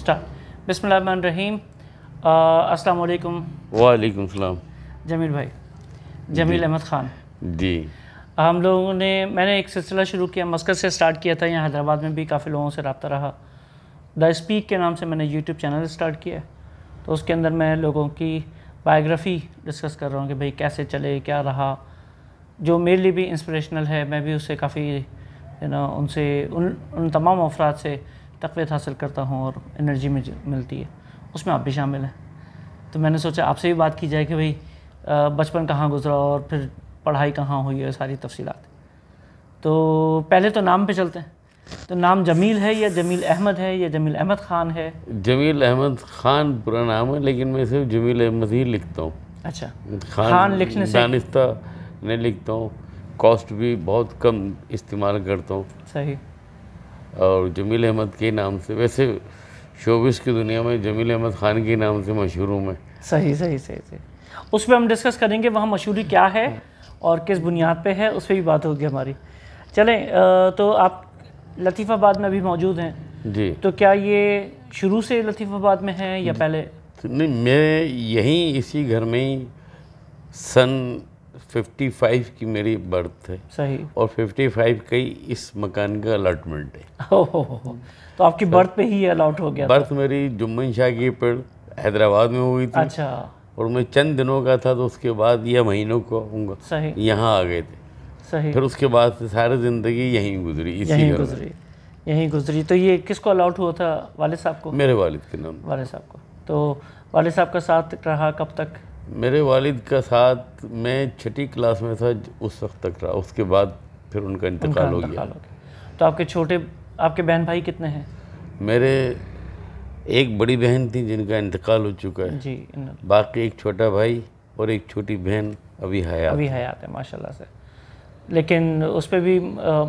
Start बिस्मिल्लाह रहीम अस्सलाम वालेकुम वालेकुम सलाम जमील भाई जमील अहमद ख़ान जी हम लोगों ने मैंने एक सिलसिला शुरू किया मस्कत से स्टार्ट किया था यहाँ हैदराबाद में भी काफ़ी लोगों से रबता रहा द स्पीक के नाम से मैंने यूट्यूब चैनल स्टार्ट किया तो उसके अंदर मैं लोगों की बायोग्राफ़ी डिस्कस कर रहा हूँ कि भाई कैसे चले क्या रहा जो मेरे लिए भी इंस्पिरेशनल है मैं भी उससे काफ़ी यू नो उनसे उन उन तमाम अफराद से तकवीत हासिल करता हूँ और एनर्जी में मिलती है उसमें आप भी शामिल हैं तो मैंने सोचा आपसे भी बात की जाए कि भाई बचपन कहाँ गुजरा और फिर पढ़ाई कहाँ हुई है सारी तफसी तो पहले तो नाम पे चलते हैं तो नाम जमील है या जमील अहमद है या जमील अहमद ख़ान है जमील अहमद ख़ान पूरा नाम है लेकिन मैं सिर्फ जमील अहमद ही लिखता हूँ अच्छा खान, खान लिखने से दानिस्ता नहीं लिखता हूँ कॉस्ट भी बहुत कम इस्तेमाल करता हूँ सही और जमील अहमद के नाम से वैसे शोबिस की दुनिया में जमील अहमद ख़ान के नाम से मशहूर हूँ मैं सही सही सही सही उस पर हम डिस्कस करेंगे वहाँ मशहूरी क्या है और किस बुनियाद पे है उस पर भी बात होगी हमारी चलें तो आप लतीफ़ाबाद में अभी मौजूद हैं जी तो क्या ये शुरू से लतीफ़ाबाद में है या पहले नहीं मैं यहीं इसी घर में ही सन 55 की मेरी बर्थ है सही और 55 का ही इस मकान का अलॉटमेंट है हो, हो, हो। तो आपकी बर्थ पे ही अलॉट हो गया बर्थ मेरी जुम्मन शाह की पेड़ हैदराबाद में हुई थी अच्छा और मैं चंद दिनों का था तो उसके बाद या महीनों को आऊँगा यहाँ आ गए थे सही फिर उसके बाद से सारी ज़िंदगी यहीं गुजरी इसी यहीं गुजरी यहीं गुजरी तो ये किसको अलाउट हुआ था वाले साहब को मेरे वालिद के नाम वाले साहब को तो वाले साहब का साथ रहा कब तक मेरे वालिद का साथ मैं छठी क्लास में था उस वक्त तक रहा उसके बाद फिर उनका इंतकाल हो गया तो आपके छोटे आपके बहन भाई कितने हैं मेरे एक बड़ी बहन थी जिनका इंतकाल हो चुका है जी बाकी एक छोटा भाई और एक छोटी बहन अभी हयात अभी हयात है माशाल्लाह से लेकिन उस पर भी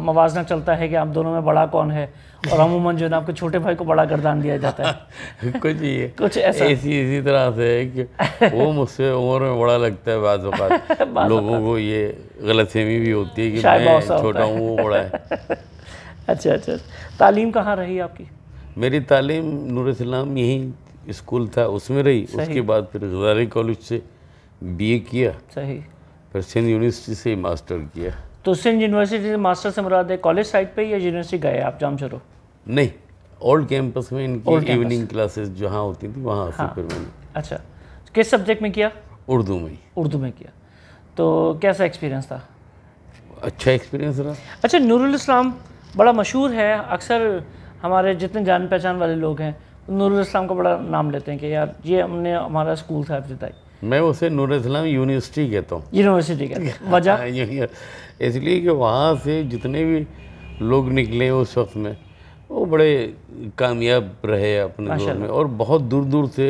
मवाजना चलता है कि आप दोनों में बड़ा कौन है और अमूमन जो है ना आपके छोटे भाई को बड़ा गर्दान दिया जाता है कुछ ये कुछ ऐसा इसी इसी तरह से है कि वो मुझसे उम्र में बड़ा लगता है बाद लोगों को ये गलतफहमी भी होती है कि मैं छोटा हूँ वो बड़ा है अच्छा, अच्छा अच्छा तालीम कहाँ रही आपकी मेरी तालीम नूर इस्लाम यही स्कूल था उसमें रही उसके बाद फिर गजारी कॉलेज से ए किया सही फिर सिंध यूनिवर्सिटी से मास्टर किया तो सिंध यूनिवर्सिटी से मास्टर से मुराद है कॉलेज साइड पे या यूनिवर्सिटी गए आप जाम चलो नहीं ओल्ड कैंपस में इनकी इवनिंग क्लासेस जहाँ होती थी वहाँ हाँ, फिर मैंने अच्छा तो किस सब्जेक्ट में किया उर्दू में उर्दू में किया तो कैसा एक्सपीरियंस था अच्छा एक्सपीरियंस रहा अच्छा नूरुल इस्लाम बड़ा मशहूर है अक्सर हमारे जितने जान पहचान वाले लोग हैं नूरुल इस्लाम का बड़ा नाम लेते हैं कि यार ये हमने हमारा स्कूल था अब्तदाई मैं उसे नूर इस्लाम यूनिवर्सिटी कहता हूँ यूनिवर्सिटी वजह हाँ, इसलिए कि वहाँ से जितने भी लोग निकले उस वक्त में वो बड़े कामयाब रहे अपने दौर में और बहुत दूर दूर से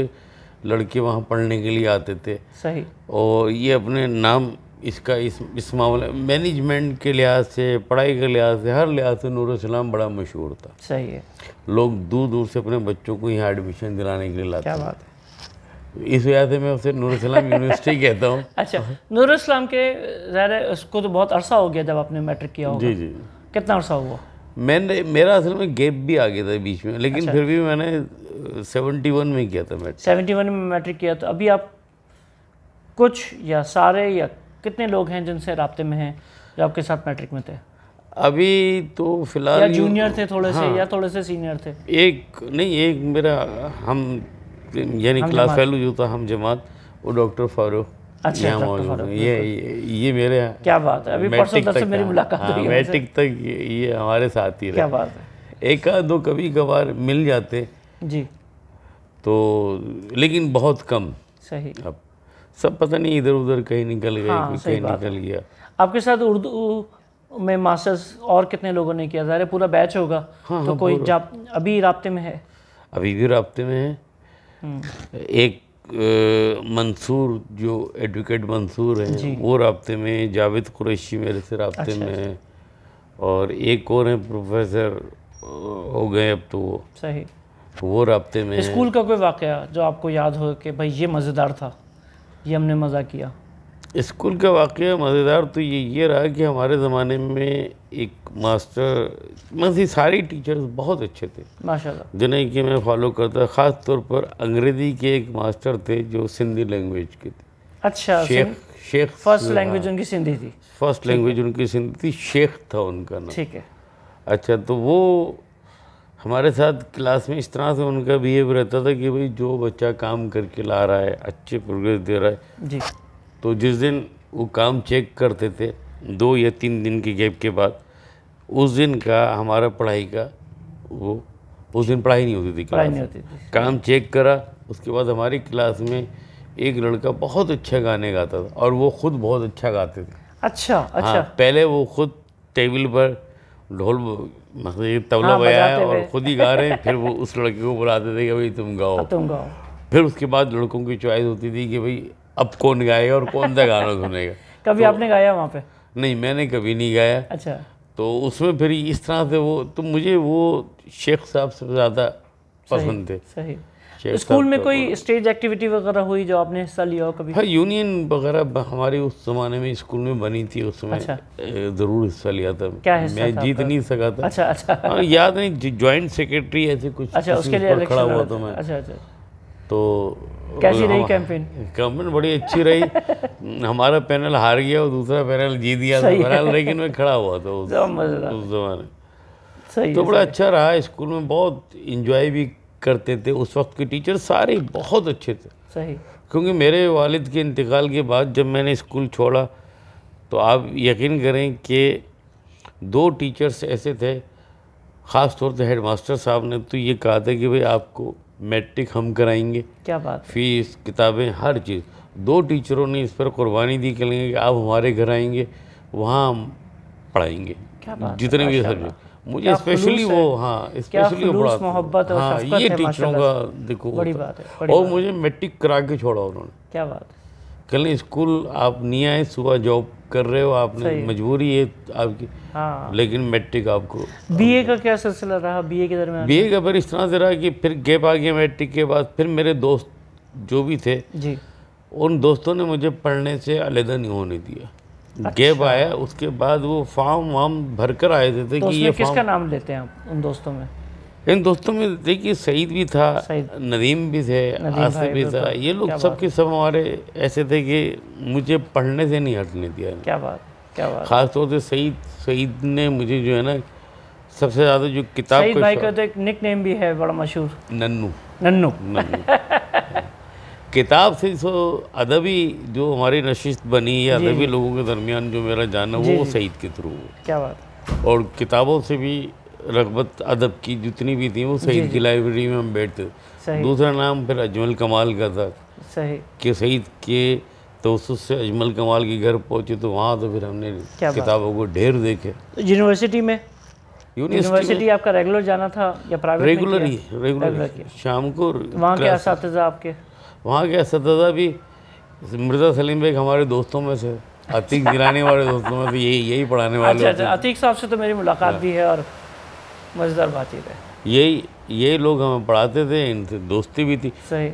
लड़के वहाँ पढ़ने के लिए आते थे सही और ये अपने नाम इसका इस इस मामले मैनेजमेंट के लिहाज से पढ़ाई के लिहाज से हर लिहाज से नूर इस्लाम बड़ा मशहूर था सही है लोग दूर दूर से अपने बच्चों को यहाँ एडमिशन दिलाने के लिए लाते क्या बात है इस वजह से मैं उसे नूरसलाम यूनिवर्सिटी कहता हूँ अच्छा नूरसलाम के ज़ाहिर उसको तो बहुत अरसा हो गया जब आपने मैट्रिक किया होगा जी जी कितना अरसा हुआ मैंने मेरा असल में गैप भी आ गया था बीच में लेकिन अच्छा। फिर भी मैंने सेवेंटी वन में किया था मैट्रिक सेवेंटी वन में मैट्रिक किया तो अभी आप कुछ या सारे या कितने लोग हैं जिनसे रबते में हैं जो आपके साथ मैट्रिक में थे अभी तो फिलहाल जूनियर थे थोड़े हाँ, से या थोड़े से सीनियर थे एक नहीं एक मेरा हम यानी क्लास फेलो जो था हम जमात वो डॉक्टर फारूक अच्छा यहाँ मौजूद ये ये मेरे क्या बात है अभी तक मेरी मुलाकात हाँ, हुई मैट्रिक तक ये, हमारे साथ ही क्या बात है एक आध दो कभी कभार मिल जाते जी तो लेकिन बहुत कम सही अब सब पता नहीं इधर उधर कहीं निकल गए हाँ, कहीं निकल गया आपके साथ उर्दू में मास्टर्स और कितने लोगों ने किया है पूरा बैच होगा हाँ, तो हाँ, कोई अभी रबते में है अभी भी रबते में है एक मंसूर जो एडवोकेट मंसूर है वो रबते में जावेद कुरैशी मेरे से रबते अच्छा, में अच्छा। और एक और हैं प्रोफेसर हो गए अब तो वो सही तो वो रबते में स्कूल का कोई वाक़ जो आपको याद हो कि भाई ये मज़ेदार था ये हमने मज़ा किया स्कूल का वाक़ मज़ेदार तो ये ये रहा कि हमारे ज़माने में एक मास्टर मतलब सारे टीचर्स बहुत अच्छे थे माशाल्लाह जिन्हें कि मैं फॉलो करता ख़ास तौर पर अंग्रेज़ी के एक मास्टर थे जो सिंधी लैंग्वेज के थे अच्छा शेख शेख फर्स्ट लैंग्वेज हाँ। उनकी सिंधी थी फर्स्ट लैंग्वेज उनकी सिंधी थी शेख था उनका नाम ठीक है अच्छा तो वो हमारे साथ क्लास में इस तरह से उनका बिहेव रहता था कि भाई जो बच्चा काम करके ला रहा है अच्छे प्रोग्रेस दे रहा है जी तो जिस दिन वो काम चेक करते थे दो या तीन दिन की गैप के बाद उस दिन का हमारा पढ़ाई का वो उस दिन पढ़ाई नहीं होती थी क्लास नहीं होती थी काम चेक करा उसके बाद हमारी क्लास में एक लड़का बहुत अच्छा गाने गाता था और वो खुद बहुत अच्छा गाते थे अच्छा हाँ, अच्छा हाँ, पहले वो खुद टेबल पर ढोल मतलब तबला हाँ, बजाया और खुद ही गा रहे हैं फिर वो उस लड़के को बुलाते थे कि भाई तुम गाओ तुम गाओ फिर उसके बाद लड़कों की चॉइस होती थी कि भाई अब कौन गाएगा और कौन सा गाना सुनेगा कभी तो, आपने गाया वहाँ पे नहीं मैंने कभी नहीं गाया अच्छा तो उसमें फिर इस तरह से वो तो मुझे वो शेख साहब से ज़्यादा पसंद थे सही स्कूल में कोई स्टेज एक्टिविटी वगैरह हुई जो आपने हिस्सा लिया हो कभी हाँ यूनियन वगैरह हमारे उस जमाने में स्कूल में बनी थी उसमें अच्छा। जरूर हिस्सा लिया था क्या हिस्सा मैं था जीत नहीं सका था अच्छा अच्छा हाँ, याद नहीं ज्वाइंट सेक्रेटरी ऐसे कुछ अच्छा उसके लिए खड़ा हुआ था मैं अच्छा अच्छा, अच्छा। तो कैसी रही कैंपेन कैंपेन बड़ी अच्छी रही हमारा पैनल हार गया और दूसरा पैनल जीत गया था लेकिन मैं खड़ा हुआ था उस जमाने तो बड़ा अच्छा रहा स्कूल में बहुत इंजॉय भी करते थे उस वक्त के टीचर सारे बहुत अच्छे थे सही क्योंकि मेरे वालिद के इंतकाल के बाद जब मैंने स्कूल छोड़ा तो आप यकीन करें कि दो टीचर्स ऐसे थे ख़ास तौर से हेड मास्टर साहब ने तो ये कहा था कि भाई आपको मैट्रिक हम कराएंगे क्या बात फीस किताबें हर चीज़ दो टीचरों ने इस पर कुर्बानी दी करेंगे कि आप हमारे घर आएंगे वहाँ हम पढ़ाएंगे जितने भी सब्जेक्ट मुझे स्पेशली वो हाँ स्पेशली मोहब्बत हाँ ये टीचरों का देखो बड़ी बात है और मुझे मैट्रिक करा के छोड़ा उन्होंने क्या बात है कल स्कूल आप नहीं आए सुबह जॉब कर रहे हो आपने मजबूरी है आपकी हाँ। लेकिन मैट्रिक आपको बीए का क्या सिलसिला रहा बीए के दरमियान बीए का फिर इस तरह से रहा कि फिर गैप आ गया मैट्रिक के बाद फिर मेरे दोस्त जो भी थे जी उन दोस्तों ने मुझे पढ़ने से अलहदा नहीं होने दिया अच्छा। गैप आया उसके बाद वो फॉर्म वार्म भर कर आए थे, थे तो कि ये किसका नाम लेते हैं आप उन दोस्तों में इन दोस्तों में देखिए सईद भी था नदीम भी थे आसिफ भी तो था तो ये लोग सब के सब हमारे ऐसे थे कि मुझे पढ़ने से नहीं हटने दिया क्या बात क्या बात खास तौर से सईद सईद ने मुझे जो है ना सबसे ज़्यादा जो किताब सईद भाई का तो एक निक नेम भी है बड़ा मशहूर नन्नू नन्नू किताब से सो अदबी जो हमारी नशिस्त बनी या अदबी लोगों के दरमियान जो मेरा जाना वो सईद के थ्रू क्या बात और किताबों से भी रगबत अदब की जितनी भी थी वो सईद की लाइब्रेरी में हम बैठते दूसरा नाम फिर अजमल कमाल का था कि सईद के तो से अजमल कमाल के घर पहुंचे तो वहाँ तो फिर हमने किताबों को ढेर देखे तो यूनिवर्सिटी में यूनिवर्सिटी आपका रेगुलर जाना था या प्राइवेट रेगुलर ही रेगुलर शाम को तो वहाँ के इस आपके वहाँ के इस भी मिर्ज़ा सलीम बेग हमारे दोस्तों में से अतीक गिराने वाले दोस्तों में से यही यही पढ़ाने वाले अच्छा अच्छा अतीक साहब से तो मेरी मुलाकात हाँ। भी है और मज़ेदार बातचीत है यही यही लोग हमें पढ़ाते थे इनसे दोस्ती भी थी सही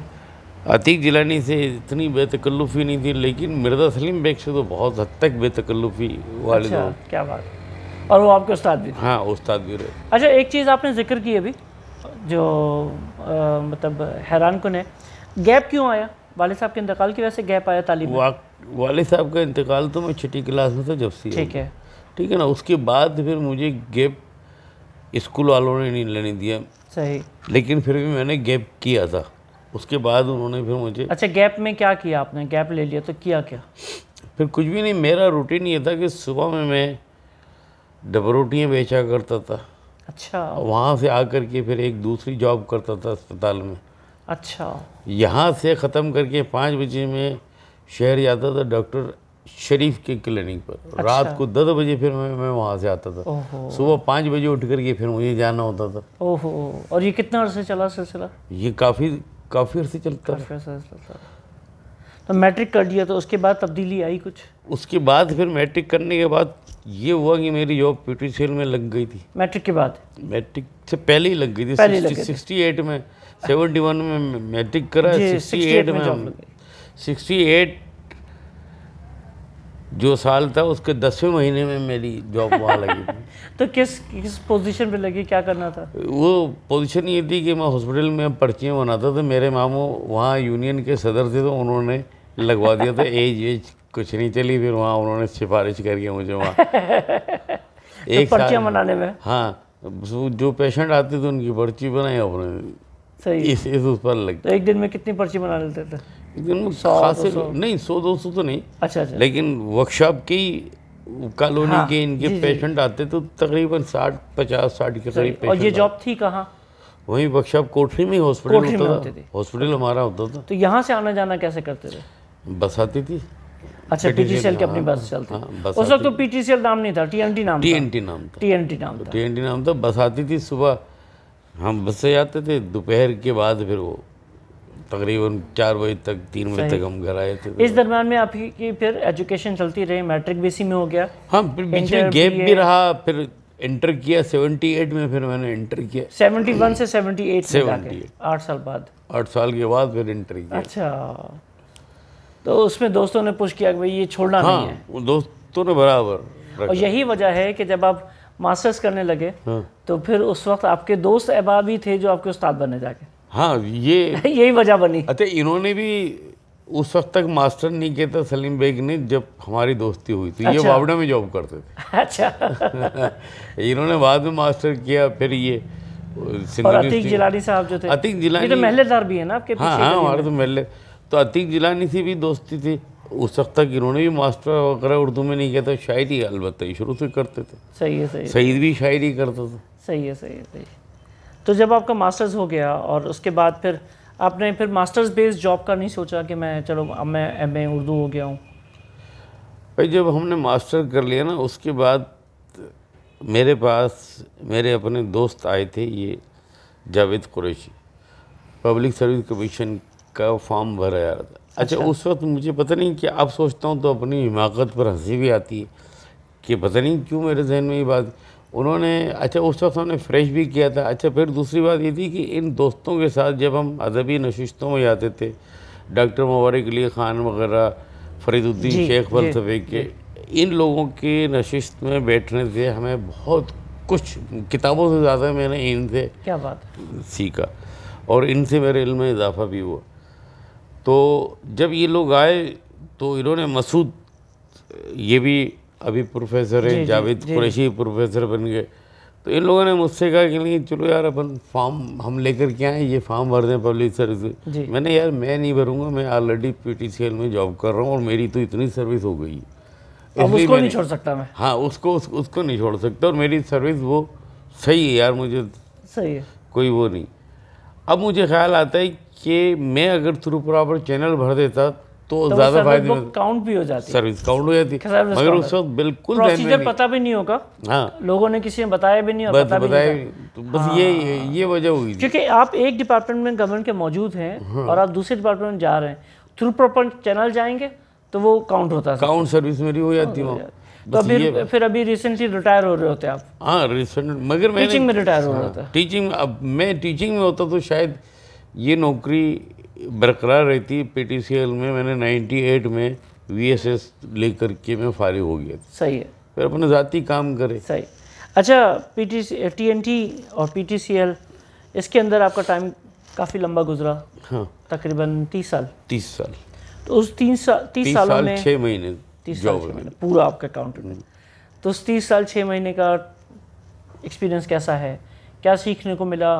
अतीक जिलानी से इतनी बेतकल्लुफ़ी नहीं थी लेकिन मिर्जा सलीम बेग से तो बहुत हद तक बेतकल्लुफ़ी वाले अच्छा, क्या बात और वो आपके उस्ताद भी हाँ उस्ताद भी रहे अच्छा एक चीज़ आपने जिक्र की अभी जो आ, मतलब हैरान कन है गैप क्यों आया वाले साहब के इंतकाल की वजह से गैप आया तालीम वा, वाले साहब का इंतकाल तो मैं छठी क्लास में था जब से ठीक है ठीक है ना उसके बाद फिर मुझे गैप स्कूल वालों ने नहीं लेने दिया सही लेकिन फिर भी मैंने गैप किया था उसके बाद उन्होंने फिर मुझे अच्छा गैप में क्या किया आपने गैप ले लिया तो किया क्या फिर कुछ भी नहीं मेरा रूटीन ये था कि सुबह में मैं डब रोटियाँ बेचा करता था अच्छा वहाँ से आकर के फिर एक दूसरी जॉब करता था अस्पताल में अच्छा यहाँ से ख़त्म करके पाँच बजे में शहर जाता था डॉक्टर शरीफ के क्लिनिक पर अच्छा। रात को दस बजे फिर मैं मैं वहाँ से आता था सुबह पाँच बजे उठ करके फिर मुझे जाना होता था ओहो और ये कितना अरसे चला सिलसिला ये काफ़ी काफ़ी अरसे चलता काफी चलता तो मैट्रिक कर दिया तो उसके बाद तब्दीली आई कुछ उसके बाद फिर मैट्रिक करने के बाद ये हुआ कि मेरी जॉब पीटी सेल में लग गई थी मैट्रिक के बाद मैट्रिक से पहले ही लग गई थी सिक्सटी एट में सेवेंटी वन में मैट्रिक करा सिक्सटी एट में सिक्सटी एट जो साल था उसके दसवें महीने में मेरी जॉब वहाँ लगी तो किस किस पोजीशन पे लगी क्या करना था वो पोजीशन ये थी कि मैं हॉस्पिटल में पर्चियाँ बनाता था मेरे मामू वहाँ यूनियन के सदर थे तो उन्होंने लगवा दिया था एज एज कुछ नहीं चली फिर वहाँ उन्होंने सिफारिश करी मुझे वहाँ तो एक पर्चियाँ बनाने में हाँ जो पेशेंट आते थे उनकी पर्ची बनाई अपने सही इस इस उस पर लगता तो एक दिन में कितनी पर्ची बना लेते थे एक दिन नहीं सौ दो सौ तो नहीं अच्छा अच्छा लेकिन वर्कशॉप की कॉलोनी हाँ, के इनके पेशेंट आते तो तकरीबन साठ पचास साठ के करीब और ये जॉब थी कहाँ वही वर्कशॉप कोठरी में हॉस्पिटल होता था हॉस्पिटल हमारा होता था तो यहाँ से आना जाना कैसे करते थे बस आती थी अच्छा पीटीसीएल की अपनी बस हाँ, चलती हाँ, उस वक्त तो पीटीसीएल नाम नहीं था टीएनटी नाम टीएनटी नाम टीएनटी नाम टीएनटी नाम था बस आती थी सुबह हम बस से जाते थे दोपहर के बाद फिर वो तकरीबन चार बजे तक तीन बजे तक हम घर आए थे इस दरमियान में आपकी फिर एजुकेशन चलती रही मैट्रिक बीसी में हो गया हाँ फिर बीच में गैप भी रहा फिर इंटर किया 78 में फिर मैंने इंटर किया 71 से 78 78 आठ साल बाद आठ साल के बाद फिर इंटर किया अच्छा तो उसमें दोस्तों ने पूछ किया कि भाई ये छोड़ना हाँ, नहीं है दोस्तों ने बराबर और यही वजह है कि जब आप मास्टर्स करने लगे हाँ। तो फिर उस वक्त आपके दोस्त अहबाब ही थे जो आपके उस्ताद बने जाके हाँ ये यही वजह बनी अच्छा इन्होंने भी उस वक्त तक मास्टर नहीं किया था सलीम बेग ने जब हमारी दोस्ती हुई थी अच्छा। ये बावड़ा में जॉब करते थे अच्छा इन्होंने बाद में मास्टर किया फिर ये और अतीक जिलानी साहब जो थे अतीक जिलानी तो महलेदार भी है ना आपके हाँ हाँ हमारे तो महल तो अतीक जिलानी से भी दोस्ती थी उस वक्त तक इन्होंने भी मास्टर वगैरह उर्दू में नहीं किया था शायरी अलबत्त शुरू से करते थे सही है सही सईद भी शायरी करते थे सही है सही है सही तो जब आपका मास्टर्स हो गया और उसके बाद फिर आपने फिर मास्टर्स बेस्ड जॉब का नहीं सोचा कि मैं चलो अब मैं एम उर्दू हो गया हूँ भाई जब हमने मास्टर कर लिया ना उसके बाद मेरे पास मेरे अपने दोस्त आए थे ये Javed Qureshi public service commission का फॉर्म भरा जा रहा था अच्छा, अच्छा उस वक्त मुझे पता नहीं कि आप सोचता हूँ तो अपनी हिमाकत पर हंसी भी आती है कि पता नहीं क्यों मेरे जहन में ये बात उन्होंने अच्छा उस वक्त हमने फ्रेश भी किया था अच्छा फिर दूसरी बात ये थी कि इन दोस्तों के साथ जब हम अदबी नशिस्तों में जाते थे डॉक्टर मुबारक अली खान वगैरह फरीदुद्दीन शेख फलसफे के इन लोगों के नशिस्त में बैठने से हमें बहुत कुछ किताबों से ज़्यादा मैंने इनसे क्या बात सीखा और इनसे मेरे इल में इजाफा भी हुआ तो जब ये लोग आए तो इन्होंने मसूद ये भी अभी प्रोफेसर हैं जावेद कुरैशी प्रोफेसर बन गए तो इन लोगों ने मुझसे कहा कि नहीं चलो यार अपन फॉर्म हम लेकर के आए ये फॉर्म भर दें पब्लिक सर्विस मैंने यार मैं नहीं भरूंगा मैं ऑलरेडी पी में जॉब कर रहा हूँ और मेरी तो इतनी सर्विस हो गई अब उसको नहीं छोड़ सकता मैं हाँ उसको उस, उसको नहीं छोड़ सकता और मेरी सर्विस वो सही है यार मुझे सही है कोई वो नहीं अब मुझे ख्याल आता है कि मैं अगर थ्रू प्रॉपर चैनल भर देता तो, तो ज्यादा फायदे में काउंट भी हो जाती सर्विस काउंट हो जाती मगर उस वक्त बिल्कुल प्रोसीजर पता भी नहीं होगा हाँ लोगों ने किसी ने बताया भी नहीं होगा पता बताए तो बस हाँ। ये ये वजह हुई क्योंकि आप एक डिपार्टमेंट में गवर्नमेंट के मौजूद हैं हाँ। और आप दूसरे डिपार्टमेंट में जा रहे हैं थ्रू प्रॉपर चैनल जाएंगे तो वो काउंट होता है काउंट सर्विस मेरी हो जाती है तो, तो अभी फिर अभी रिसेंटली रिटायर हो रहे होते आप हाँ रिसेंट मगर टीचिंग में रिटायर हो रहा था टीचिंग अब मैं टीचिंग में होता तो शायद ये नौकरी बरकरार रहती है पीटीसीएल में मैंने 98 में वीएसएस लेकर के मैं फारिग हो गया सही है फिर अपने ज़ाती काम करे सही अच्छा पी टी और पी इसके अंदर आपका टाइम काफ़ी लंबा गुजरा हाँ तकरीबन तीस साल तीस साल तो उस तीन साल तीस, तीस सालों में छः महीने तीस साल महीने पूरा आपका अकाउंट तो उस तीस साल छः महीने का एक्सपीरियंस कैसा है क्या सीखने को मिला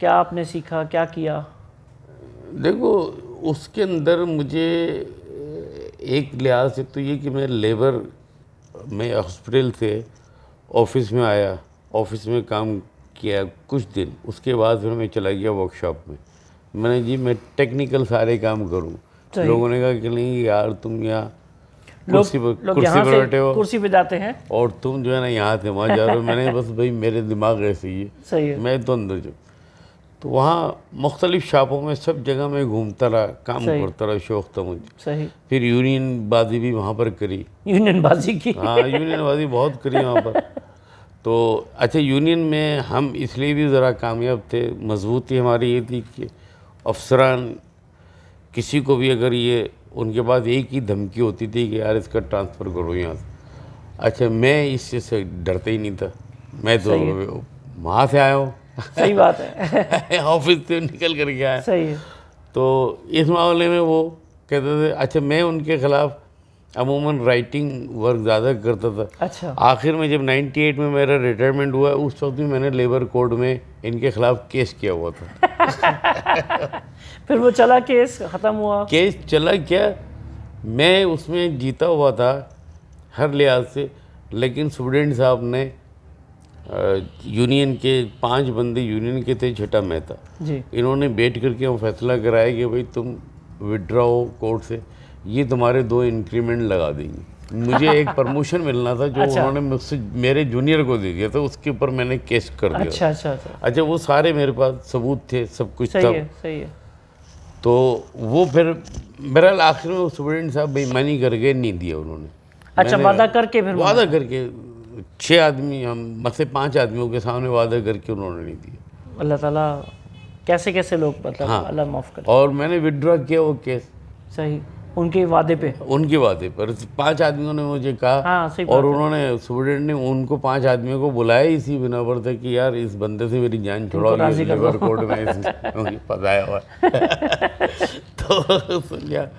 क्या आपने सीखा क्या किया देखो उसके अंदर मुझे एक लिहाज से तो ये कि मैं लेबर में हॉस्पिटल से ऑफिस में आया ऑफिस में काम किया कुछ दिन उसके बाद फिर मैं चला गया वर्कशॉप में मैंने जी मैं टेक्निकल सारे काम करूँ लोगों ने कहा कि नहीं यार तुम यहाँ कुर्सी पर कुर्सी पर बैठे हो कुर्सी पे जाते हैं और तुम जो है ना यहाँ से वहाँ जा रहे हो मैंने बस भाई मेरे दिमाग ऐसे ही है मैं तो अंदर जाऊँ तो वहाँ मुख्तलिफ शापों में सब जगह में घूमता रहा काम करता रहा शौक था मुझे सही फिर यूनियन बाजी भी वहाँ पर करी यूनियन बाजी की हाँ यूनियन बाजी बहुत करी वहाँ पर तो अच्छा यूनियन में हम इसलिए भी ज़रा कामयाब थे मजबूती हमारी ये थी कि अफसरान किसी को भी अगर ये उनके पास एक ही धमकी होती थी कि यार इसका ट्रांसफ़र करो यहाँ से अच्छा मैं इससे डरता ही नहीं था मैं तो वहाँ से आया हूँ सही बात है ऑफिस से निकल कर गया है सही है तो इस मामले में वो कहते थे अच्छा मैं उनके खिलाफ अमूमन राइटिंग वर्क ज़्यादा करता था अच्छा आखिर में जब 98 में मेरा रिटायरमेंट हुआ उस वक्त भी मैंने लेबर कोड में इनके खिलाफ केस किया हुआ था फिर वो चला केस ख़त्म हुआ केस चला क्या मैं उसमें जीता हुआ था हर लिहाज से लेकिन स्टूडेंट साहब ने यूनियन के पांच बंदे यूनियन के थे छठा मेहता इन्होंने बैठ करके वो फैसला कराया कि भाई तुम विड्रॉ कोर्ट से ये तुम्हारे दो इंक्रीमेंट लगा देंगे मुझे एक प्रमोशन मिलना था जो अच्छा। उन्होंने मुझसे मेरे जूनियर को दे दिया था उसके ऊपर मैंने केस कर दिया अच्छा अच्छा अच्छा अच्छा वो सारे मेरे पास सबूत थे सब कुछ सही था है, सही है तो वो फिर मेरा आखिर में स्टूडेंट साहब बेईमानी करके नहीं दिया उन्होंने अच्छा वादा करके फिर वादा करके छः आदमी हम मतलब पाँच आदमियों के सामने वादा करके उन्होंने नहीं दिया अल्लाह ताला कैसे कैसे लोग मतलब हाँ अल्लाह माफ़ कर और मैंने विड्रॉ किया वो केस सही उनके वादे पे उनके वादे पर पांच आदमियों ने मुझे कहा हाँ, सही और उन्होंने स्टूडेंट ने उनको पांच आदमियों को बुलाया इसी बिना पर था कि यार इस बंदे से मेरी जान छुड़ाओ लेबर कोड में फंसाया हुआ तो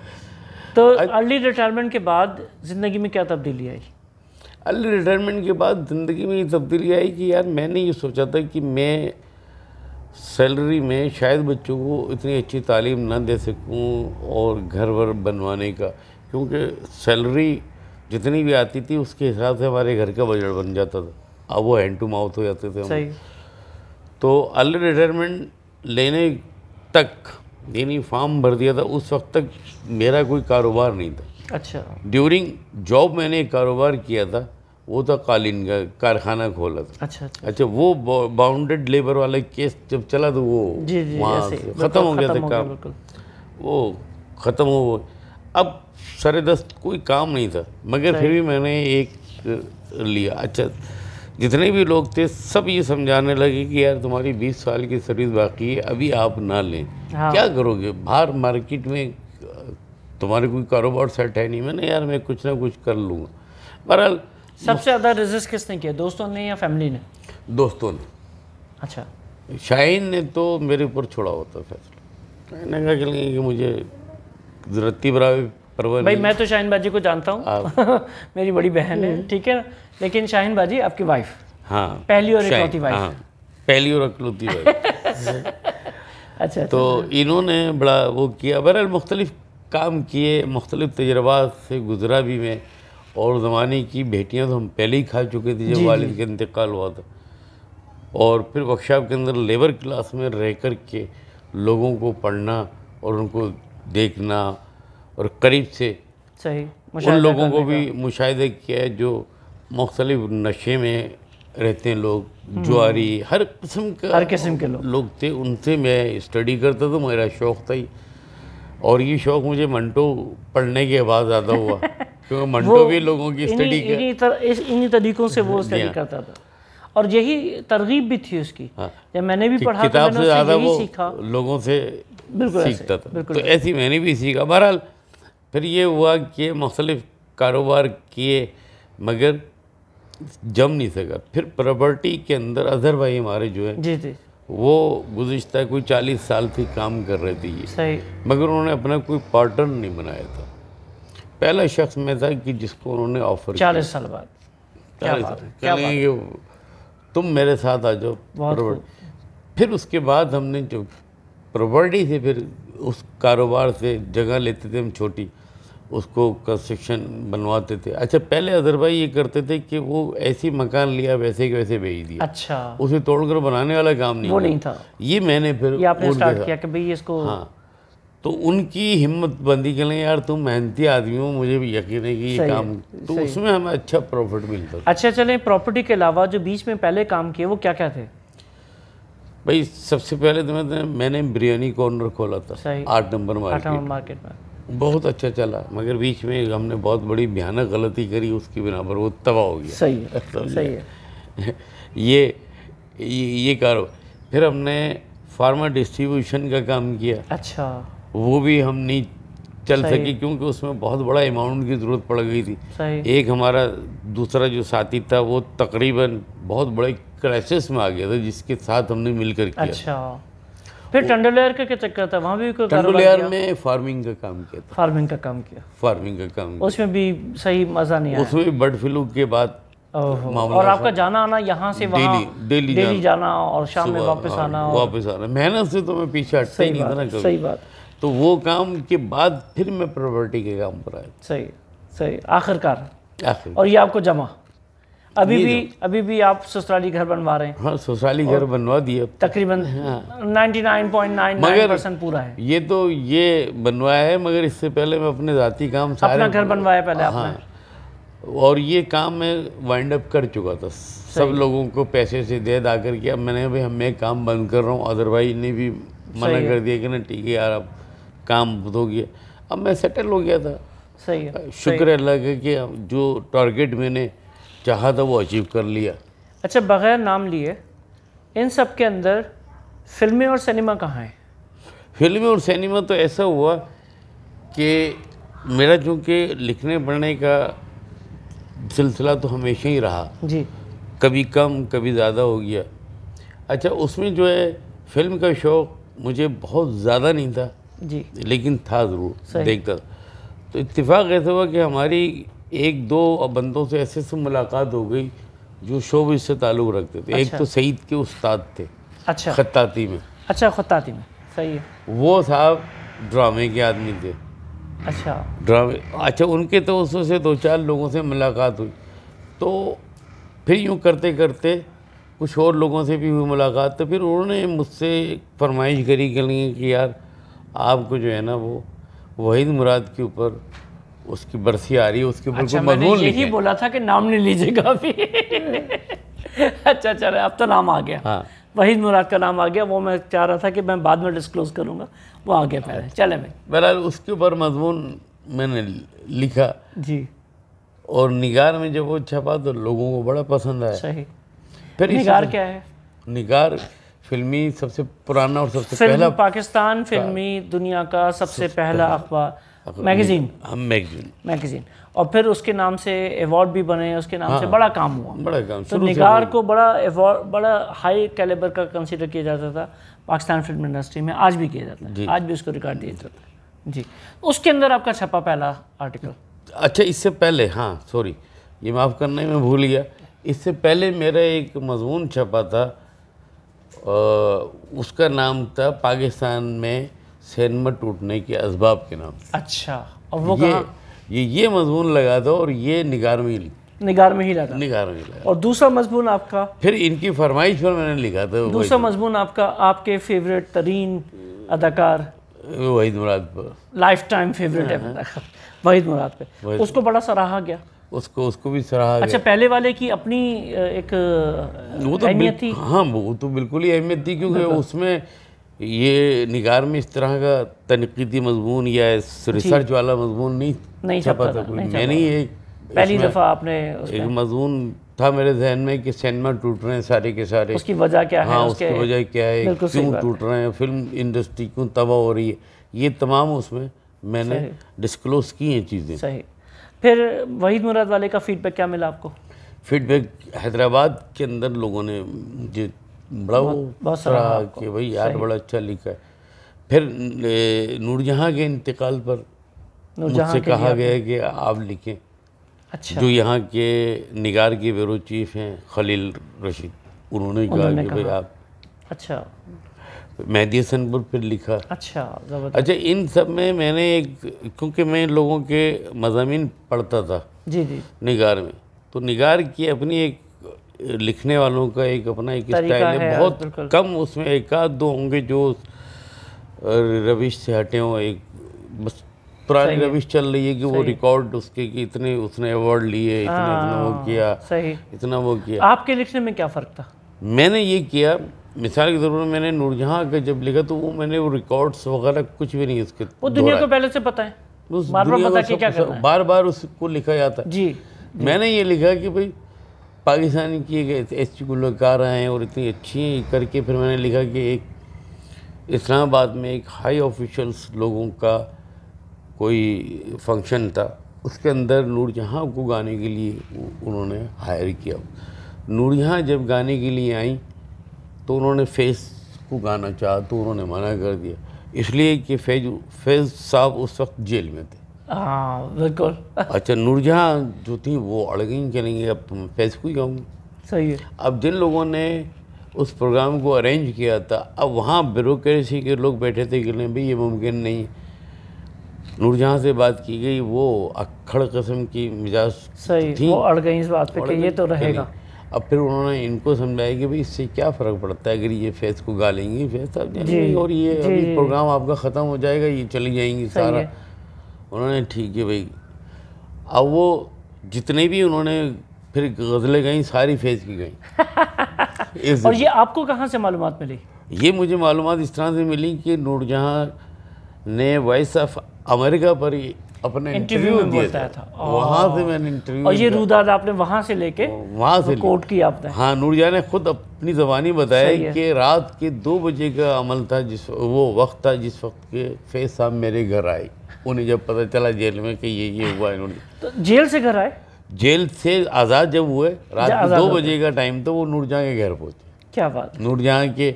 तो अर्ली रिटायरमेंट के बाद ज़िंदगी में क्या तब्दीली आई अर्ली रिटायरमेंट के बाद ज़िंदगी में ये तब्दीली आई कि यार मैंने ये सोचा था कि मैं सैलरी में शायद बच्चों को इतनी अच्छी तालीम ना दे सकूं और घर वर बनवाने का क्योंकि सैलरी जितनी भी आती थी उसके हिसाब से हमारे घर का बजट बन जाता था अब वो हैंड टू माउथ हो जाते थे हम तो अर्ली रिटायरमेंट लेने तक यानी फॉर्म भर दिया था उस वक्त तक मेरा कोई कारोबार नहीं था अच्छा ड्यूरिंग जॉब मैंने कारोबार किया था वो था कालीन का कारखाना खोला था अच्छा अच्छा, अच्छा वो बाउंडेड लेबर वाला केस जब चला तो वो वहाँ ख़त्म हो गया था काम वो ख़त्म हो अब सर दस्त कोई काम नहीं था मगर फिर भी मैंने एक लिया अच्छा जितने भी लोग थे सब ये समझाने लगे कि यार तुम्हारी 20 साल की सर्विस बाकी है अभी आप ना लें हाँ। क्या करोगे बाहर मार्केट में तुम्हारे कोई कारोबार सेट है नहीं मैंने यार मैं कुछ ना कुछ कर लूँगा बहरहाल सबसे ज़्यादा रजिस्ट किसने किया दोस्तों ने या फैमिली ने दोस्तों ने अच्छा शाहीन ने तो मेरे ऊपर छोड़ा होता फैसला मैंने कहा कि, कि मुझे रत्ती बराबर परवर भाई मैं तो शाहीन बाजी को जानता हूँ मेरी बड़ी बहन है हम्म। ठीक है लेकिन शाहीन बाजी आपकी वाइफ हाँ।, हाँ पहली और इकलौती वाइफ हाँ, पहली और इकलौती वाइफ अच्छा तो अच्छा। इन्होंने बड़ा वो किया बहर मुख्तलिफ काम किए मुख्तलिफ़ तजर्बात से गुजरा भी मैं और ज़माने की बेटियाँ तो हम पहले ही खा चुके थे जब वालद का इंतकाल हुआ था और फिर वर्कशॉप के अंदर लेबर क्लास में रह कर के लोगों को पढ़ना और उनको देखना और करीब से सही उन लोगों को भी मुशाह किया है जो मुख्तलिफ नशे में रहते हैं लोग हम्म। जुआरी हर किस्म के हर किस्म के लोग लोग थे उनसे मैं स्टडी करता था मेरा शौक़ था ही और ये शौक मुझे मंटो पढ़ने के बाद ज़्यादा हुआ क्योंकि मंटो भी लोगों की स्टडी इन्हीं तर, इन्हीं तरीकों से वो स्टडी हाँ। करता था और यही तरगीब भी थी उसकी हाँ। जब मैंने भी पढ़ा तो किताब से ज़्यादा वो सीखा लोगों से बिल्कुल सीखता था तो ऐसी मैंने भी सीखा बहरहाल फिर ये हुआ कि मुख्तलिफ कारोबार किए मगर जम नहीं सका फिर प्रॉपर्टी के अंदर अजहर भाई हमारे जो है जी जी वो गुजशत कोई चालीस साल से काम कर रहे थे ये सही मगर उन्होंने अपना कोई पार्टनर नहीं बनाया था पहला शख्स में था कि जिसको उन्होंने ऑफर चालीस साल बाद कहेंगे तुम मेरे साथ आ जाओ फिर उसके बाद हमने जो प्रॉपर्टी से फिर उस कारोबार से जगह लेते थे हम छोटी उसको कंस्ट्रक्शन बनवाते थे अच्छा पहले भाई ये करते थे कि वो ऐसे मकान लिया वैसे के वैसे भेज दिया अच्छा उसे तोड़कर बनाने वाला काम नहीं वो नहीं था ये मैंने फिर ये आपने स्टार्ट किया कि भाई इसको हाँ तो उनकी हिम्मत बंदी के लिए यार तुम मेहनती आदमी हो मुझे भी यकीन है कि ये काम तो उसमें हमें अच्छा प्रॉफिट मिलता अच्छा चले प्रॉपर्टी के अलावा जो बीच में पहले काम किए वो क्या क्या थे भाई सबसे पहले तो मैंने बिरयानी कॉर्नर खोला था आठ नंबर मार्केट में बहुत अच्छा चला मगर बीच में हमने बहुत बड़ी भयानक गलती करी उसकी बिना पर वो तबाह हो गया सही है तो सही है ये ये कारो फिर हमने फार्मा डिस्ट्रीब्यूशन का काम किया अच्छा वो भी हम नहीं चल सके क्योंकि उसमें बहुत बड़ा अमाउंट की ज़रूरत पड़ गई थी एक हमारा दूसरा जो साथी था वो तकरीबन बहुत बड़े क्राइसिस में आ गया था जिसके साथ हमने मिलकर किया अच्छा फिर टंडोलेयर लेयर का क्या चक्कर था वहाँ भी कोई टंडो लेयर में फार्मिंग का काम किया था फार्मिंग का काम किया फार्मिंग का काम उसमें भी सही मज़ा नहीं आया उसमें बर्ड फ्लू के बाद और आपका जाना आना यहाँ से वहाँ डेली डेली जाना और शाम में वापस हाँ, आना वापस आना मेहनत से तो मैं पीछे हटता ही नहीं था सही बात तो वो काम के बाद फिर मैं प्रॉपर्टी के काम पर आया सही सही आखिरकार और ये आपको जमा अभी भी अभी भी आप ससुराली घर बनवा रहे हैं हाँ ससुराली घर बनवा दिए तकरीबन हाँ। पूरा है ये तो ये बनवाया है मगर इससे पहले मैं अपने जाती काम सारे अपना घर बनवाया पहले हाँ और ये काम मैं वाइंड अप कर चुका था सब लोगों को पैसे से दे दा करके अब मैंने भाई मैं काम बंद कर रहा हूँ अदरवाइज ने भी मना कर दिया कि ना ठीक है यार अब काम हो गया अब मैं सेटल हो गया था सही है शुक्र अल्लाह के कि जो टारगेट मैंने चाहा था वो अचीव कर लिया अच्छा बग़ैर नाम लिए इन सब के अंदर फिल्में और सिनेमा कहाँ हैं फिल्में और सिनेमा तो ऐसा हुआ कि मेरा चूँकि लिखने पढ़ने का सिलसिला तो हमेशा ही रहा जी कभी कम कभी ज़्यादा हो गया अच्छा उसमें जो है फिल्म का शौक़ मुझे बहुत ज़्यादा नहीं था जी लेकिन था ज़रूर देखता तो इतफ़ाक़ ऐसा हुआ कि हमारी एक दो बंदों से ऐसे से मुलाकात हो गई जो शोब से ताल्लुक़ रखते थे अच्छा। एक तो सईद के उस्ताद थे अच्छा खत्ताती में अच्छा खत्ताती में सही है वो साहब ड्रामे के आदमी थे अच्छा ड्रामे अच्छा उनके तो उससे दो चार लोगों से मुलाकात हुई तो फिर यूँ करते करते कुछ और लोगों से भी हुई मुलाकात तो फिर उन्होंने मुझसे फरमाइश करी कि यार आपको जो है ना वो वहीद मुराद के ऊपर उसकी बरसी आ रही है उसके ऊपर अच्छा, मैंने यही बोला था कि नाम नहीं लीजिएगा अभी अच्छा अच्छा अब तो नाम आ गया हाँ वही मुराद का नाम आ गया वो मैं चाह रहा था कि मैं बाद में डिस्क्लोज़ करूँगा वो आ गया पहले चले मैं बहरहाल उसके ऊपर मजमून मैंने लिखा जी और निगार में जब वो छपा तो लोगों को बड़ा पसंद आया सही फिर निगार क्या है निगार फिल्मी सबसे पुराना और सबसे पहला पाकिस्तान हाँ। फिल्मी दुनिया का सबसे पहला अखबार मैगजीन हम मैगजीन मैगजीन और फिर उसके नाम से अवार्ड भी बने उसके नाम हाँ, से बड़ा काम हुआ बड़ा काम तो निगार को बड़ा अवार्ड बड़ा हाई कैलेबर का कंसीडर किया जाता था पाकिस्तान फिल्म इंडस्ट्री में आज भी किया जाता है आज भी उसको रिकॉर्ड दिया जाता है जी उसके अंदर आपका छपा पहला आर्टिकल अच्छा इससे पहले हाँ सॉरी ये माफ़ करने में भूल गया इससे पहले मेरा एक मजमून छपा था उसका नाम था पाकिस्तान में सेनमा टूटने के असबाब के नाम अच्छा और वो ये ये ये मजमून लगा दो और ये निगार में ही निगार में ही लगा निगार में ही लगा और दूसरा मजमून आपका फिर इनकी फरमाइश पर मैंने लिखा था दूसरा मजमून आपका आपके फेवरेट तरीन हाँ, हाँ। अदाकार वहीद मुराद पर लाइफ टाइम फेवरेट है वहीद मुराद पर उसको बड़ा सराहा गया उसको उसको भी सराहा अच्छा गया। पहले वाले की अपनी एक वो तो अहमियत थी हाँ वो तो बिल्कुल ही अहमियत थी क्योंकि उसमें ये निगार में इस तरह का तनकीदी मजमून या रिसर्च वाला मजमून नहीं नहीं छपा था था मैंने ये पहली दफ़ा आपने एक मजमून था मेरे जहन में कि सिनेमा टूट रहे हैं सारे के सारे उसकी वजह क्या हाँ, है उसकी वजह क्या है क्यों टूट रहे हैं फिल्म इंडस्ट्री क्यों तबाह हो रही है ये तमाम उसमें मैंने डिस्क्लोज की हैं चीज़ें सही फिर वहीद मुराद वाले का फीडबैक क्या मिला आपको फीडबैक हैदराबाद के अंदर लोगों ने जो बड़ा कि भाई यार बड़ा अच्छा लिखा है फिर नूरजहाँ के इंतकाल पर मुझसे कहा गया है कि आप लिखें अच्छा जो यहाँ के निगार के ब्यूरो चीफ हैं खलील रशीद उन्होंने कहा कि भाई आप अच्छा मेहदी हसनपुर फिर लिखा अच्छा अच्छा इन सब में मैंने एक क्योंकि मैं लोगों के मजामी पढ़ता था जी जी निगार में तो निगार की अपनी एक लिखने वालों का एक अपना एक स्टाइल है है बहुत कम उसमें एक आध दो होंगे जो रविश से हटे हों एक बस पुरानी रविश चल रही है कि वो रिकॉर्ड उसके कि इतने उसने अवार्ड लिए इतना इतना वो हाँ, किया इतना वो किया आपके लिखने में क्या फ़र्क था मैंने ये किया मिसाल के तौर पर मैंने नूरजहाँ का जब लिखा तो वो मैंने वो रिकॉर्ड्स वगैरह कुछ भी नहीं उसके वो दुनिया को पहले से पता है बार बार उसको लिखा जाता है जी मैंने ये लिखा कि भाई पाकिस्तानी किए गए ऐसी गुलकार हैं और इतनी अच्छी करके फिर मैंने लिखा कि एक इस्लामाबाद में एक हाई ऑफिशल्स लोगों का कोई फंक्शन था उसके अंदर नूरजहाँ को गाने के लिए उन्होंने हायर किया नूरजहाँ जब गाने के लिए आई तो उन्होंने फैज़ को गाना चाहा तो उन्होंने मना कर दिया इसलिए कि फैज फैज़ साहब उस वक्त जेल में थे हाँ, बिल्कुल अच्छा नूरजहाँ जो थी वो अड़ गई चलेंगे अब फेसबुक तो ही सही है अब जिन लोगों ने उस प्रोग्राम को अरेंज किया था अब वहाँ ब्यूरोसी के लोग बैठे थे कि नहीं भाई ये मुमकिन नहीं नूरजहाँ से बात की गई वो अखड़ कस्म की मिजाज सही थी वो अड़ गई इस बात पे कि ये तो रहेगा अब फिर उन्होंने इनको समझाया कि भाई इससे क्या फ़र्क पड़ता है अगर ये फेस को गालेंगी फैज साहब और ये अभी प्रोग्राम आपका ख़त्म हो जाएगा ये चली जाएंगी सारा उन्होंने ठीक है भाई अब वो जितने भी उन्होंने फिर गज़लें गई सारी फेस की गई और ये आपको कहाँ से मालूम मिली ये मुझे मालूम इस तरह से मिली कि नूरजहाँ ने वॉइस ऑफ अमेरिका पर अपने इंटरव्यू में बताया था वहाँ से मैंने इंटरव्यू और ये रूदाद आपने वहाँ से लेके वहाँ से कोर्ट की आपने हाँ नूरजा ने खुद अपनी जबानी बताया कि रात के दो बजे का अमल था जिस वो वक्त था जिस वक्त के फैज साहब मेरे घर आए उन्हें जब पता चला जेल में कि ये ये हुआ इन्होंने तो जेल से घर आए जेल से आज़ाद जब हुए रात दो बजे का टाइम तो वो नूरजहाँ के घर पहुँचे क्या बात नूरजहाँ के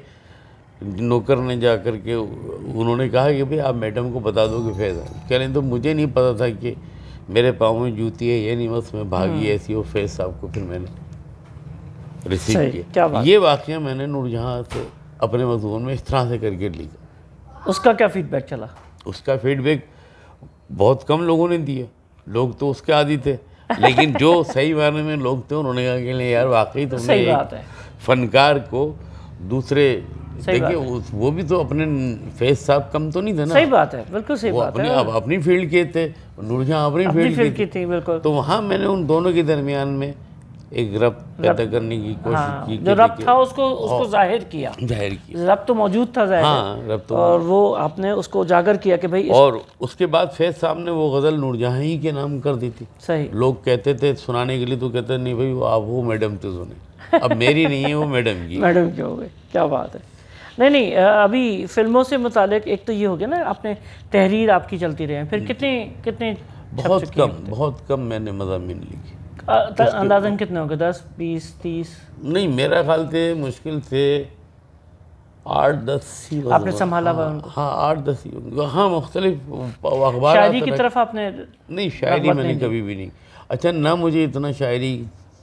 नौकर ने जा कर के उन्होंने कहा कि भाई आप मैडम को बता दो कि फैज़ कह रहे तो मुझे नहीं पता था कि मेरे पाँव में जूती है ये नहीं बस मैं भागी हम्म। ऐसी वो फैज़ साहब को फिर मैंने रिसीव किया ये वाक़ मैंने नूरजहाँ से अपने मजमून में इस तरह से करके लिखा उसका क्या फीडबैक चला उसका फीडबैक बहुत कम लोगों ने दिया लोग तो उसके आदि थे लेकिन जो सही मायने में लोग थे उन्होंने कहा कि यार वाकई तुमने तो एक फनकार को दूसरे देखिए वो भी तो अपने फैज साहब कम तो नहीं थे ना सही बात है बिल्कुल सही बात अपने, है अब अपनी फील्ड के थे नूरजहाँ अपनी, अपनी फील्ड की थी बिल्कुल तो वहाँ मैंने उन दोनों के दरमियान में एक रब पैदा करने की कोशिश हाँ, की जो रब था उसको हाँ। उसको जाहिर किया जाहिर किया रब तो मौजूद था जाहिर हाँ, रब तो और वो आपने उसको उजागर किया कि भाई और उसके बाद फैज साहब ने वो गज़ल नूरजहाँ ही के नाम कर दी थी सही लोग कहते थे सुनाने के लिए तो कहते नहीं भाई आप वो मैडम थे तो सुने अब मेरी नहीं है वो मैडम की मैडम क्यों हो गए क्या बात है नहीं नहीं अभी फिल्मों से मुतालिक एक तो ये हो गया ना आपने तहरीर आपकी चलती रहे फिर कितने कितने बहुत कम बहुत कम मैंने मजामी लिखी अंदाजन कितने हो गए दस बीस तीस नहीं मेरा ख्याल थे मुश्किल थे आठ दस ही आपने संभाला हाँ, उनको हाँ आठ दस ही हाँ मुख्तलिफ अखबार शायरी की तरफ आपने नहीं शायरी मैंने कभी भी नहीं अच्छा ना मुझे इतना शायरी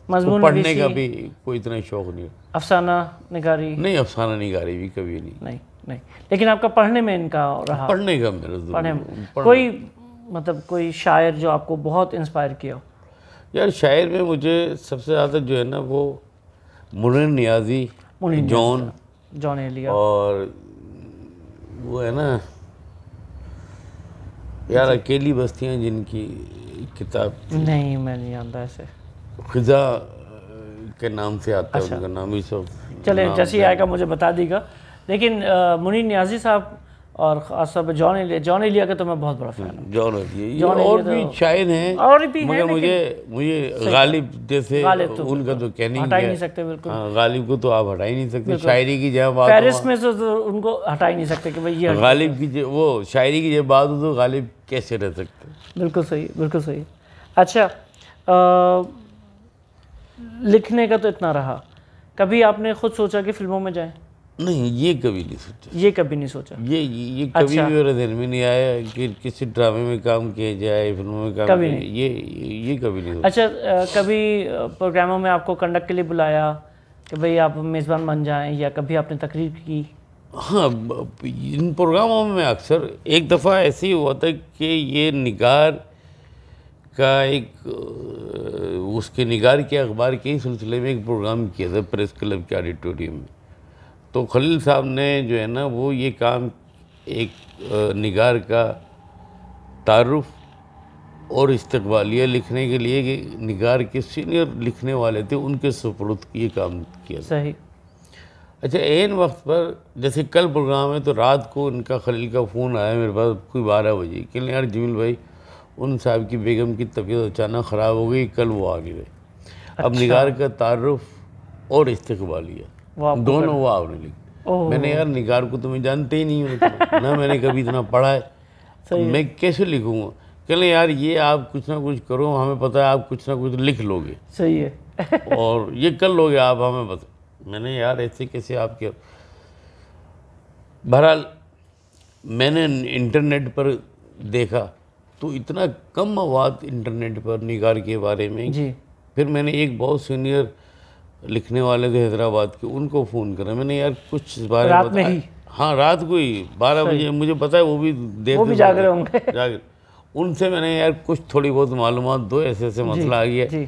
मजबूत तो पढ़ने का भी कोई इतना शौक नहीं अफसाना निगारी नहीं अफसाना निगारी भी कभी नहीं नहीं नहीं लेकिन आपका पढ़ने में इनका रहा पढ़ने का मेरा पढ़ने कोई मतलब कोई शायर जो आपको बहुत इंस्पायर किया हो यार शायर में मुझे सबसे ज़्यादा जो है ना वो मुनिन न्याजी जॉन हाँ। जॉन एलिया और वो है ना यार अकेली बस्तियाँ जिनकी किताब नहीं मैं नहीं आता ऐसे खिजा के नाम से आता अच्छा। है उनका नाम ही सब चले जैसे ही आएगा मुझे बता देगा लेकिन मुनीर न्याजी साहब और खास तौर पर जॉन एलिया जॉन एलिया का तो मैं बहुत बड़ा फैन हम्म, जॉन एलिया और भी तो शायर हैं और भी मगर मुझे मुझे गालिब जैसे तो उनका तो कहने हटा ही नहीं सकते बिल्कुल हाँ, गालिब को तो आप हटा ही नहीं सकते शायरी की जब बात पेरिस में तो, तो उनको हटा ही नहीं सकते कि भाई ये गालिब की वो शायरी की जब बात हो तो गालिब कैसे रह सकते बिल्कुल सही बिल्कुल सही अच्छा लिखने का तो इतना रहा कभी आपने खुद सोचा कि फिल्मों में जाएं नहीं ये कभी नहीं सोचा ये कभी नहीं सोचा ये ये, ये कभी अच्छा। भी मेरे दिल में नहीं आया कि किसी ड्रामे में काम किया जाए फिल्मों में काम कभी नहीं ये ये कभी नहीं अच्छा आ, कभी प्रोग्रामों में आपको कंडक्ट के लिए बुलाया कि भाई आप मेज़बान बन जाएं या कभी आपने तकरीर की हाँ इन प्रोग्रामों में अक्सर एक दफ़ा ऐसे ही हुआ था कि ये निगार का एक उसके निगार के अखबार के ही सिलसिले में एक प्रोग्राम किया था प्रेस क्लब के ऑडिटोरियम में तो खलील साहब ने जो है ना वो ये काम एक निगार का तारुफ और इस्तबालिया लिखने के लिए कि निगार के सीनियर लिखने वाले थे उनके सुपुरुद ये काम किया सही अच्छा एन वक्त पर जैसे कल प्रोग्राम है तो रात को इनका खलील का फ़ोन आया मेरे पास कोई बारह बजे कि यार जमील भाई उन साहब की बेगम की तबीयत अचानक ख़राब हो गई कल वो आ गए अच्छा। अब निगार का तारफ़ और इस्तबालिया दोनों वो आपने लिख मैंने यार निगार को तुम्हें तो जानते ही नहीं हो ना मैंने कभी इतना पढ़ा है मैं कैसे लिखूँगा कहें यार ये आप कुछ ना कुछ करो हमें पता है आप कुछ ना कुछ लिख लोगे सही है और ये कर लोगे आप हमें पता मैंने यार ऐसे कैसे आपके बहरहाल मैंने इंटरनेट पर देखा तो इतना कम मवाद इंटरनेट पर निगार के बारे में जी फिर मैंने एक बहुत सीनियर लिखने वाले थे हैदराबाद के उनको फ़ोन करा मैंने यार कुछ इस बारे रात में ही हाँ रात को ही बारह बजे मुझे पता है वो भी देर वो भी जाग रहे होंगे जाग उनसे मैंने यार कुछ थोड़ी बहुत मालूम दो ऐसे ऐसे मसला आ गया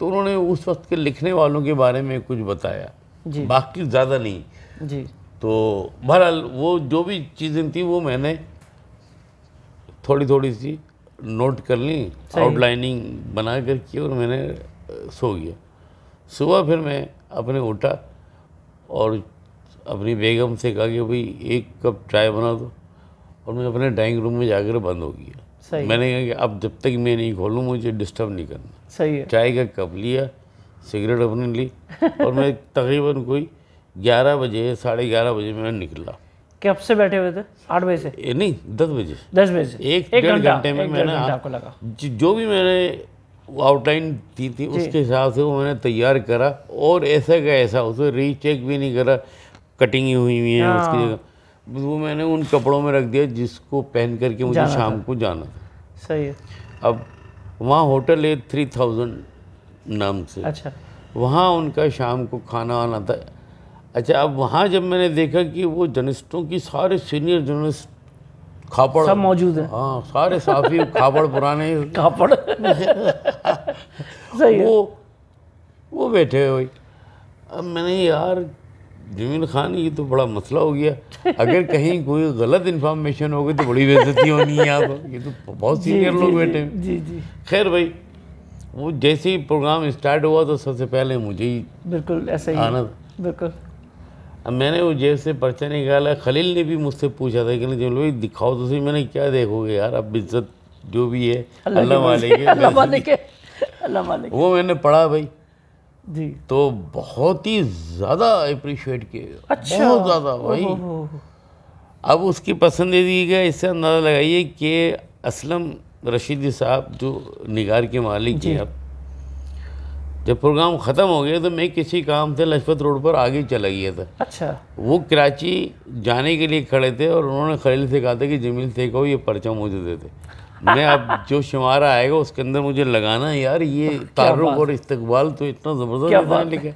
तो उन्होंने उस वक्त के लिखने वालों के बारे में कुछ बताया बाकी ज़्यादा नहीं जी तो बहरहाल वो जो भी चीज़ें थी वो मैंने थोड़ी थोड़ी सी नोट कर ली आउटलाइनिंग बना कर की और मैंने सो गया सुबह फिर मैं अपने उठा और अपनी बेगम से कहा कि भाई एक कप चाय बना दो और मैं अपने डाइनिंग रूम में जाकर बंद हो गया सही मैंने कहा कि अब जब तक मैं नहीं खोलूँ मुझे डिस्टर्ब नहीं करना सही है चाय का कप लिया सिगरेट अपने ली और मैं तकरीबन कोई ग्यारह बजे साढ़े ग्यारह बजे मैं निकला कब से बैठे हुए थे आठ बजे से ए, नहीं दस बजे दस बजे से एक डेढ़ घंटे में मैंने आपको लगा जो भी मैंने आउटलाइन दी थी उसके हिसाब से वो मैंने तैयार करा और ऐसा का ऐसा उसे रीचेक भी नहीं करा कटिंग हुई हुई है हाँ। उसकी जगह वो मैंने उन कपड़ों में रख दिया जिसको पहन करके मुझे शाम को जाना था सही है अब वहाँ होटल है थ्री थाउजेंड नाम से अच्छा वहाँ उनका शाम को खाना वाना था अच्छा अब वहाँ जब मैंने देखा कि वो जर्नलिस्टों की सारे सीनियर जर्नलिस्ट खापड़ सब मौजूद है हाँ सारे साफी खापड़ पुराने खापड़ सही वो वो बैठे हुए भाई अब मैंने यार जमीन खान ये तो बड़ा मसला हो गया अगर कहीं कोई गलत इन्फॉर्मेशन हो गई तो बड़ी बेजती होनी है आप ये तो बहुत सीनियर लोग बैठे हैं जी जी खैर भाई वो जैसे ही प्रोग्राम स्टार्ट हुआ तो सबसे पहले मुझे ही बिल्कुल ऐसा ही आना बिल्कुल अब मैंने वो जेब से पर्चा निकाला खलील ने भी मुझसे पूछा था कि चलो भाई दिखाओ तो सही मैंने क्या देखोगे यार अब इज्जत जो भी है अल्लाह वाले के अल्लाह वाले वो मैंने पढ़ा भाई जी तो बहुत ही ज़्यादा अप्रिशिएट किए अच्छा बहुत ज़्यादा भाई अब उसकी पसंदीदगी का इससे अंदाज़ा लगाइए कि असलम रशीदी साहब जो निगार के मालिक हैं अब जब प्रोग्राम ख़त्म हो गया तो मैं किसी काम से लजपत रोड पर आगे चला गया था अच्छा वो कराची जाने के लिए खड़े थे और उन्होंने खलील से कहा था कि जमील से कहो ये पर्चा मुझे देते मैं अब जो शुमारा आएगा उसके अंदर मुझे लगाना यार ये तारुक और इस्तकबाल तो इतना ज़बरदस्त लिखे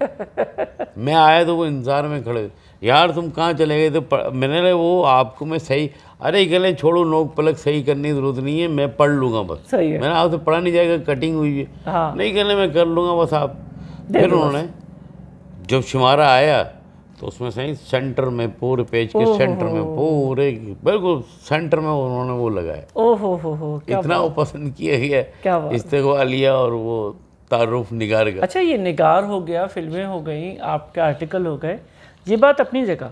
मैं आया तो वो इंतज़ार में खड़े यार तुम कहाँ चले गए तो मैंने वो आपको मैं सही अरे कहें छोड़ो नोक पलक सही करने की जरूरत नहीं है मैं पढ़ लूंगा बस सही है मैंने आपसे पढ़ा नहीं जाएगा कटिंग हुई है हाँ। नहीं कहले मैं कर लूँगा बस आप फिर उन्होंने जब शुमारा आया तो उसमें सही सेंटर में पूरे पेज के सेंटर में पूरे बिल्कुल सेंटर में उन्होंने वो लगाया ओहो हो हो इतना वो पसंद किया गया इस्तेवा लिया और वो तारुफ निगार गया अच्छा ये निगार हो गया फिल्में हो गई आपके आर्टिकल हो गए ये बात अपनी जगह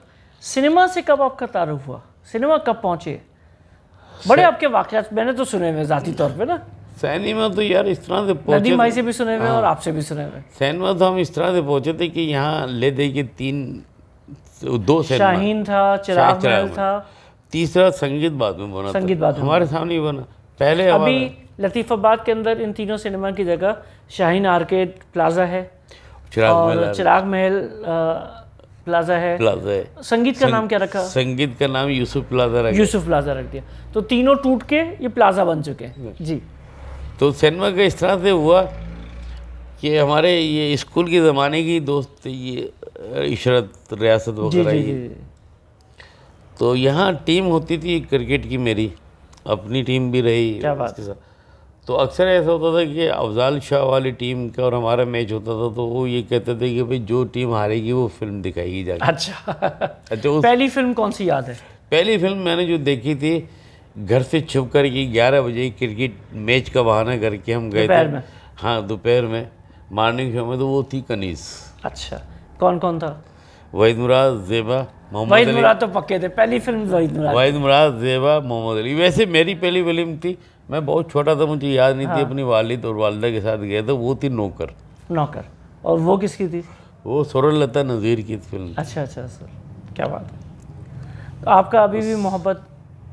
सिनेमा से कब आपका तारुफ हुआ सिनेमा कब पहुंचे बड़े आपके वाक्य मैंने तो सुने हुए ज़ाती तौर पे ना सिनेमा तो यार इस तरह से पहुँचे माई से भी सुने हुए हाँ। और आपसे भी सुने हुए सिनेमा तो हम इस तरह से पहुंचे थे कि यहाँ ले दे के तीन दो शाहीन था चिराग चिराग था तीसरा संगीत बाद में बना संगीत बाद हमारे सामने ही बना पहले अभी लतीफ़ाबाद के अंदर इन तीनों सिनेमा की जगह शाहीन आर्केड प्लाजा है चिराग और चिराग महल प्लाजा है प्लाजा है संगीत का संग, नाम क्या रखा संगीत का नाम यूसुफ प्लाजा रखा यूसुफ प्लाजा रख दिया तो तीनों टूट के ये प्लाजा बन चुके हैं जी तो सिनेमा का इस तरह से हुआ कि हमारे ये स्कूल के ज़माने की दोस्त ये इशरत रियासत वगैरह ये तो यहाँ टीम होती थी क्रिकेट की मेरी अपनी टीम भी रही क्या बात? उसके साथ तो अक्सर ऐसा होता था कि अफजाल शाह वाली टीम का और हमारा मैच होता था तो वो ये कहते थे कि भाई जो टीम हारेगी वो फिल्म दिखाएगी जाकर अच्छा अच्छा उस... पहली फिल्म कौन सी याद है पहली फिल्म मैंने जो देखी थी घर से छुप कर की ग्यारह बजे क्रिकेट मैच का बहाना करके हम गए थे हाँ दोपहर में मॉर्निंग शो में तो वो थी कनीस अच्छा कौन कौन था वहीद मुराद जेबा मोहम्मद तो पक्के थे पहली फिल्म वहीद मुराद जेबा मोहम्मद अली वैसे मेरी पहली फिल्म थी मैं बहुत छोटा था मुझे याद नहीं हाँ। थी अपनी वालिद और वालदा के साथ गया था वो थी नौकर नौकर और वो किसकी थी वो सोरल लता नज़ीर की फिल्म अच्छा अच्छा सर क्या बात है तो आपका अभी उस... भी मोहब्बत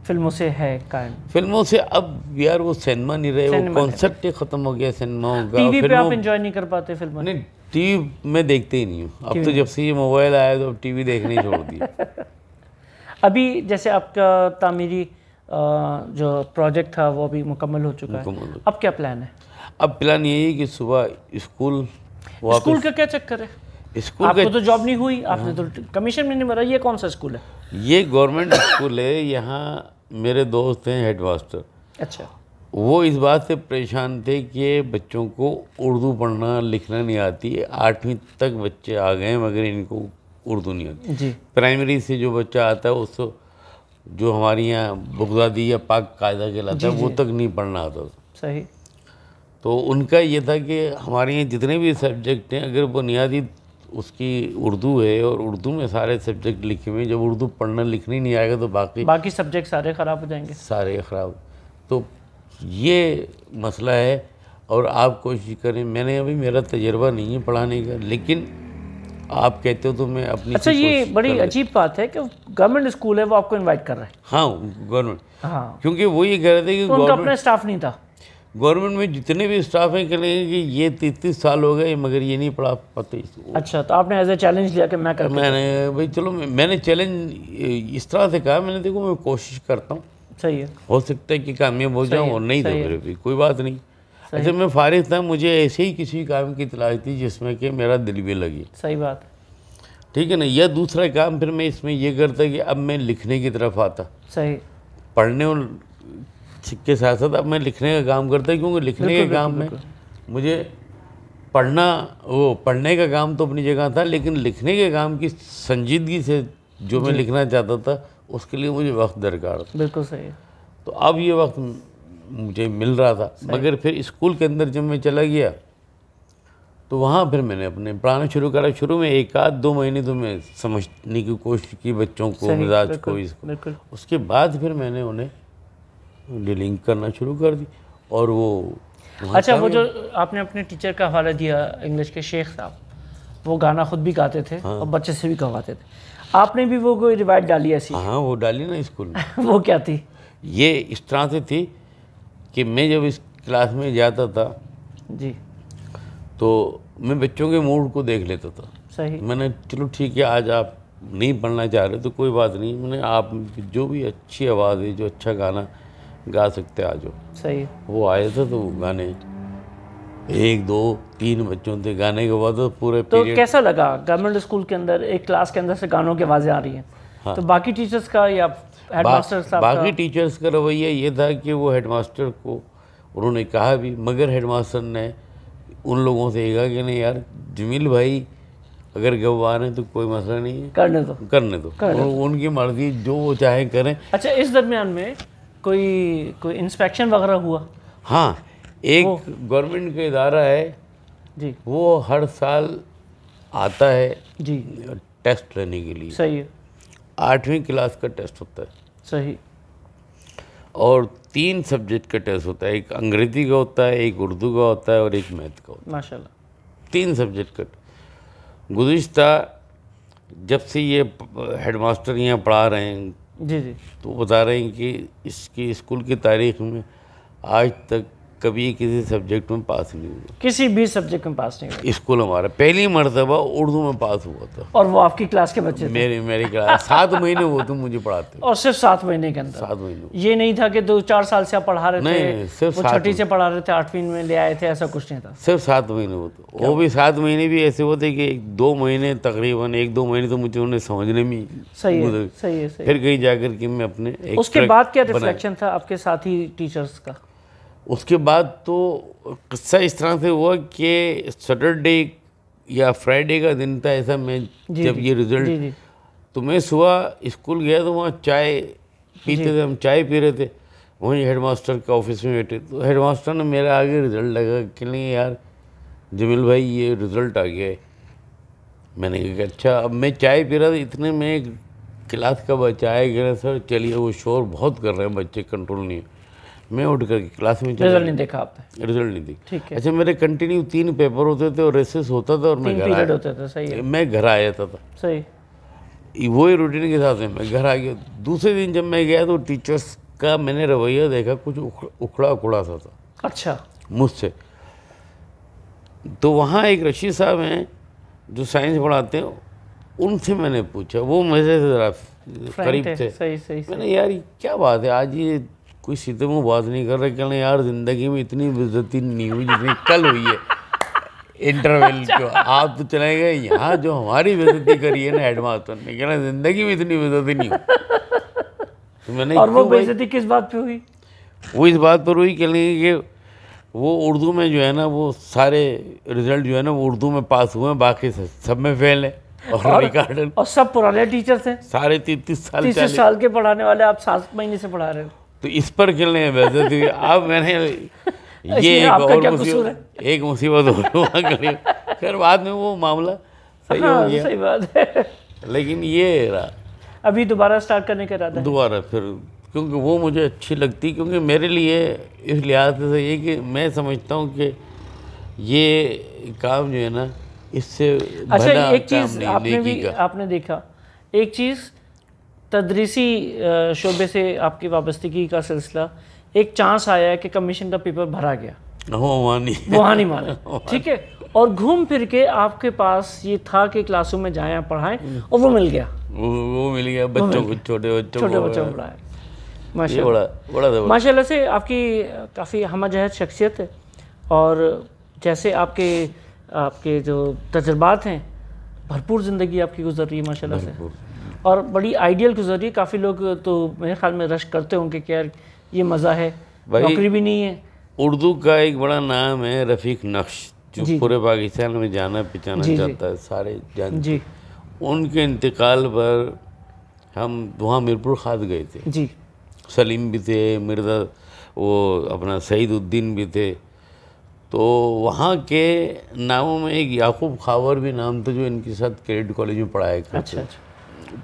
फिल्मों से है कायम फिल्मों से अब यार वो सिनेमा नहीं रहे वो कॉन्सेप्ट ही ख़त्म हो गया सिनेमा का टीवी पे आप एंजॉय नहीं कर पाते फिल्म नहीं टीवी में देखते ही नहीं हूँ अब तो जब से ये मोबाइल आया तो अब टीवी देखने छोड़ दिया अभी जैसे आपका तामीरी जो प्रोजेक्ट था वो अभी मुकम्मल हो चुका है अब क्या प्लान है अब प्लान यही है कि सुबह स्कूल स्कूल का क्या चक्कर है स्कूल आपको तो जॉब नहीं हुई आपने तो कमीशन में नहीं मरा ये कौन सा स्कूल है ये गवर्नमेंट स्कूल है यहाँ मेरे दोस्त हैं हेड मास्टर अच्छा वो इस बात से परेशान थे कि बच्चों को उर्दू पढ़ना लिखना नहीं आती आठवीं तक बच्चे आ गए मगर इनको उर्दू नहीं आती प्राइमरी से जो बच्चा आता है उसको जो हमारे यहाँ बुगदादी या पाक कायदा कहलाता है वो तक नहीं पढ़ना आता सही तो उनका ये था कि हमारे यहाँ जितने भी सब्जेक्ट हैं अगर बुनियादी उसकी उर्दू है और उर्दू में सारे सब्जेक्ट लिखे हुए हैं जब उर्दू पढ़ना लिखना नहीं आएगा तो बाकी बाकी सब्जेक्ट सारे ख़राब हो जाएंगे सारे ख़राब तो ये मसला है और आप कोशिश करें मैंने अभी मेरा तजर्बा नहीं है पढ़ाने का लेकिन आप कहते हो तो मैं अपनी अच्छा ये बड़ी अजीब बात है कि गवर्नमेंट स्कूल है वो आपको इनवाइट कर रहे हैं हाँ गवर्नमेंट हाँ क्योंकि वो ये कह रहे थे कि तो उनका अपना स्टाफ नहीं था गवर्नमेंट में जितने भी स्टाफ हैं कह रहे हैं कि ये तैतीस साल हो गए मगर ये नहीं पढ़ा पाते अच्छा तो आपने एज ए चैलेंज लिया कि मैं कर मैंने भाई चलो मैंने चैलेंज इस तरह से कहा मैंने देखो मैं कोशिश करता हूँ सही है हो सकता है कि कामयाब हो जाऊँ और नहीं था मेरे भी कोई बात नहीं अच्छा मैं फारिग था मुझे ऐसे ही किसी काम की तलाश थी जिसमें कि मेरा दिल भी लगे सही बात ठीक है ना यह दूसरा काम फिर मैं इसमें यह करता कि अब मैं लिखने की तरफ आता सही पढ़ने और के साथ साथ अब मैं लिखने का काम करता क्योंकि लिखने के काम में मुझे पढ़ना वो पढ़ने का काम तो अपनी जगह था लेकिन लिखने के काम की संजीदगी से जो मैं लिखना चाहता था उसके लिए मुझे वक्त दरकार था बिल्कुल सही तो अब ये वक्त मुझे मिल रहा था मगर फिर स्कूल के अंदर जब मैं चला गया तो वहाँ फिर मैंने अपने पढ़ाना शुरू करा शुरू में एक आध दो महीने तो मैं समझने की कोशिश की बच्चों को मिजाज को इसको उसके बाद फिर मैंने उन्हें डीलिंग करना शुरू कर दी और वो अच्छा वो जो आपने अपने टीचर का हवाला दिया इंग्लिश के शेख साहब वो गाना खुद भी गाते थे हाँ। और बच्चे से भी गवाते थे आपने भी वो कोई रिवायत डाली ऐसी हाँ वो डाली ना स्कूल में वो क्या थी ये इस तरह से थी कि मैं जब इस क्लास में जाता था जी तो मैं बच्चों के मूड को देख लेता था सही मैंने चलो ठीक है आज आप नहीं पढ़ना चाह रहे तो कोई बात नहीं मैंने आप जो भी अच्छी आवाज़ है जो अच्छा गाना गा सकते आ जाओ सही वो आया था तो गाने एक दो तीन बच्चों थे गाने के बाद पूरे तो कैसा लगा गवर्नमेंट स्कूल के अंदर एक क्लास के अंदर से गानों की आवाज़ें आ रही हैं हाँ। तो बाकी टीचर्स का या हेडमास्टर साहब बाकी टीचर्स का रवैया ये था कि वो हेडमास्टर को उन्होंने कहा भी मगर हेडमास्टर ने उन लोगों से कहा कि नहीं यार जमील भाई अगर गवार है तो कोई मसला नहीं है करने दो करने दो करने और उनकी मर्जी जो वो चाहे करें अच्छा इस दरमियान में कोई कोई इंस्पेक्शन वगैरह हुआ हाँ एक गवर्नमेंट का इदारा है जी वो हर साल आता है जी टेस्ट लेने के लिए सही है आठवीं क्लास का टेस्ट होता है सही और तीन सब्जेक्ट का टेस्ट होता है एक अंग्रेजी का होता है एक उर्दू का होता है और एक मैथ का होता है माशाल्लाह तीन सब्जेक्ट का गुजशत जब से ये हेडमास्टर यहाँ पढ़ा रहे हैं जी जी तो बता रहे हैं कि इसकी स्कूल की तारीख में आज तक कभी किसी सब्जेक्ट में पास नहीं हुआ किसी भी सब्जेक्ट में पास नहीं हुआ स्कूल हमारा पहली मरतबा उर्दू में पास हुआ था और वो आपकी क्लास के बच्चे मेरे मेरी क्लास सात महीने वो तो मुझे पढ़ाते और सिर्फ सात महीने के अंदर सात महीने ये नहीं था कि दो चार साल से आप पढ़ा रहे नहीं, थे सिर्फ छठी से पढ़ा रहे थे आठवीं में ले आए थे ऐसा कुछ नहीं था सिर्फ सात महीने वो तो वो भी सात महीने भी ऐसे होते कि दो महीने तकरीबन एक दो महीने तो मुझे उन्हें समझने में सही है सही है फिर कहीं जाकर के मैं अपने उसके बाद क्या रिफ्लेक्शन था आपके साथी टीचर्स का उसके बाद तो किस्सा इस तरह से हुआ कि सैटरडे या फ्राइडे का दिन था ऐसा मैं जब ये रिज़ल्ट तो मैं सुबह स्कूल गया तो वहाँ चाय पीते थे हम चाय पी रहे थे वहीं हेडमास्टर के ऑफिस में बैठे तो हेडमास्टर ने मेरा आगे रिज़ल्ट लगा कि नहीं यार जमील भाई ये रिज़ल्ट आ गया है मैंने कहा अच्छा अब मैं चाय पी रहा था इतने में क्लास का बच्चा आया गया सर चलिए वो शोर बहुत कर रहे हैं बच्चे कंट्रोल नहीं मैं उठ करके क्लास में रिजल्ट नहीं देखा आपने रिजल्ट नहीं देखा ठीक है अच्छा मेरे कंटिन्यू तीन पेपर होते थे और रेसेस होता था और मैं घर आया होते थे सही है मैं घर आ जाता था सही वो ही रूटीन के साथ मैं घर आ गया दूसरे दिन जब मैं गया तो टीचर्स का मैंने रवैया देखा कुछ उखड़ा उखड़ा सा था अच्छा मुझसे तो वहाँ एक रशीद साहब हैं जो साइंस पढ़ाते हैं उनसे मैंने पूछा वो मजे से ज़रा करीब थे सही, सही सही मैंने यार क्या बात है आज ये कोई सीधे मुँह बात नहीं कर रहा कहना यार ज़िंदगी में इतनी बेजती नहीं हुई जितनी कल हुई है इंटरवल अच्छा। जो आप तो चले गए यहाँ जो हमारी बेजती करी है ना हेडमास्टर ने कहना ज़िंदगी में इतनी बेजती नहीं हुई तो मैंने और वो बेजती किस बात पे हुई वो इस बात पर हुई कह लेंगे कि वो उर्दू में जो है ना वो सारे रिजल्ट जो है ना वो उर्दू में पास हुए हैं बाकी सब में फेल है और, और और सब पुराने टीचर थे सारे तीस तीस साल तीस साल के पढ़ाने वाले आप सात महीने से पढ़ा रहे हो तो इस पर खेलने में बेहतर थी अब मैंने ये एक और मुसीबत एक मुसीबत और करी खैर बाद में वो मामला सही हाँ, हो गया सही बात है लेकिन ये रहा अभी दोबारा स्टार्ट करने का इरादा दोबारा फिर क्योंकि वो मुझे अच्छी लगती क्योंकि मेरे लिए इस लिहाज से ये कि मैं समझता हूँ कि ये काम जो है ना इससे अच्छा एक चीज़ आपने भी आपने देखा एक चीज़ तदरीसी शोबे से आपकी वाबस्तगी का सिलसिला एक चांस आया है कि कमीशन का पेपर भरा गया वहाँ नहीं माना ठीक है और घूम फिर के आपके पास ये था कि क्लासों में जाए पढ़ाएं और वो मिल गया वो, वो मिल गया बच्चों को छोटे बच्चों छोटे बच्चों को पढ़ाए माशाल्लाह माशाल्लाह से आपकी काफ़ी हम जहद शख्सियत है और जैसे आपके आपके जो तजर्बात हैं भरपूर ज़िंदगी आपकी गुजर रही है माशाल्लाह से और बड़ी आइडियल के जरिए काफ़ी लोग तो मेरे ख्याल में रश करते होंगे कि यार ये मज़ा है नौकरी भी नहीं है उर्दू का एक बड़ा नाम है रफ़ीक नक्श जो पूरे पाकिस्तान में जाना पहचाना जाता है सारे जान जी उनके इंतकाल पर हम वहाँ मीरपुर खाद गए थे जी सलीम भी थे मिर्जा वो अपना सईदुद्दीन भी थे तो वहाँ के नामों में एक याकूब खावर भी नाम था जो इनके साथ क्रेडिट कॉलेज में पढ़ाया करते अच्छा, अच्छा।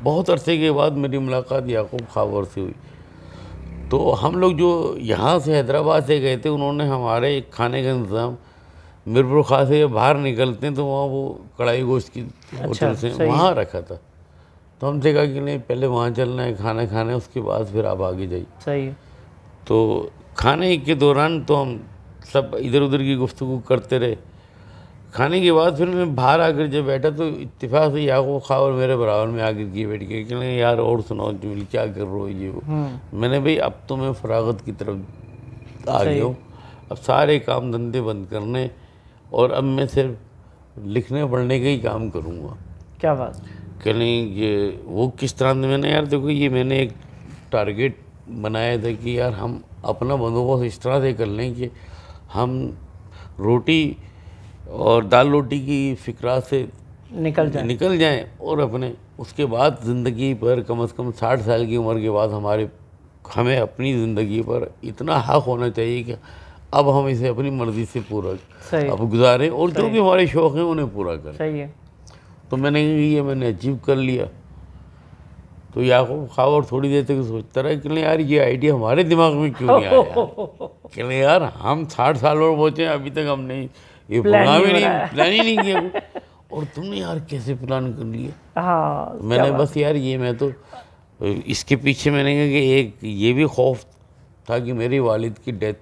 बहुत अरसे के बाद मेरी मुलाकात याकूब खावर से हुई तो हम लोग जो यहाँ से हैदराबाद से गए थे उन्होंने हमारे एक खाने का इंतज़ाम मीरपुर खास से बाहर निकलते हैं तो वहाँ वो कढ़ाई गोश्त की अच्छा, होटल अच्छा, से वहाँ रखा था तो हमसे कहा कि नहीं पहले वहाँ चलना है खाना खाना है उसके बाद फिर आप आगे जाइए सही तो खाने के दौरान तो हम सब इधर उधर की गुफ्तु करते रहे खाने के बाद फिर मैं बाहर आकर जब बैठा तो इतफाक से याकूब खा और मेरे बराबर में आकर किए बैठ गए कहने यार और सुनाओ जुमिल क्या कर रहे हो ये वो हम्म। मैंने भाई अब तो मैं फरागत की तरफ आ गया हूँ अब सारे काम धंधे बंद करने और अब मैं सिर्फ लिखने पढ़ने का ही काम करूँगा क्या बात कहने ये वो किस तरह से मैंने यार देखो ये मैंने एक टारगेट बनाया था कि यार हम अपना बंदोबस्त इस तरह से कर लें कि हम रोटी और दाल रोटी की फिक्रा से निकल जाए निकल जाए और अपने उसके बाद ज़िंदगी पर कम से कम साठ साल की उम्र के बाद हमारे हमें अपनी ज़िंदगी पर इतना हक होना चाहिए कि अब हम इसे अपनी मर्ज़ी से पूरा अब गुजारें और जो भी हमारे शौक़ हैं उन्हें पूरा करें सही है तो मैंने ये मैंने अचीव कर लिया तो याकूब खाओ और थोड़ी देर तक सोचता रहा कि यार ये आइडिया हमारे दिमाग में क्यों नहीं आया कि यार हम साठ साल और पहुँचे अभी तक हम नहीं ये प्लान भी नहीं प्लान ही नहीं किया और तुमने यार कैसे प्लान कर लिया हाँ मैंने बस यार ये मैं तो इसके पीछे मैंने कहा कि एक ये भी खौफ था कि मेरी वालिद की डेथ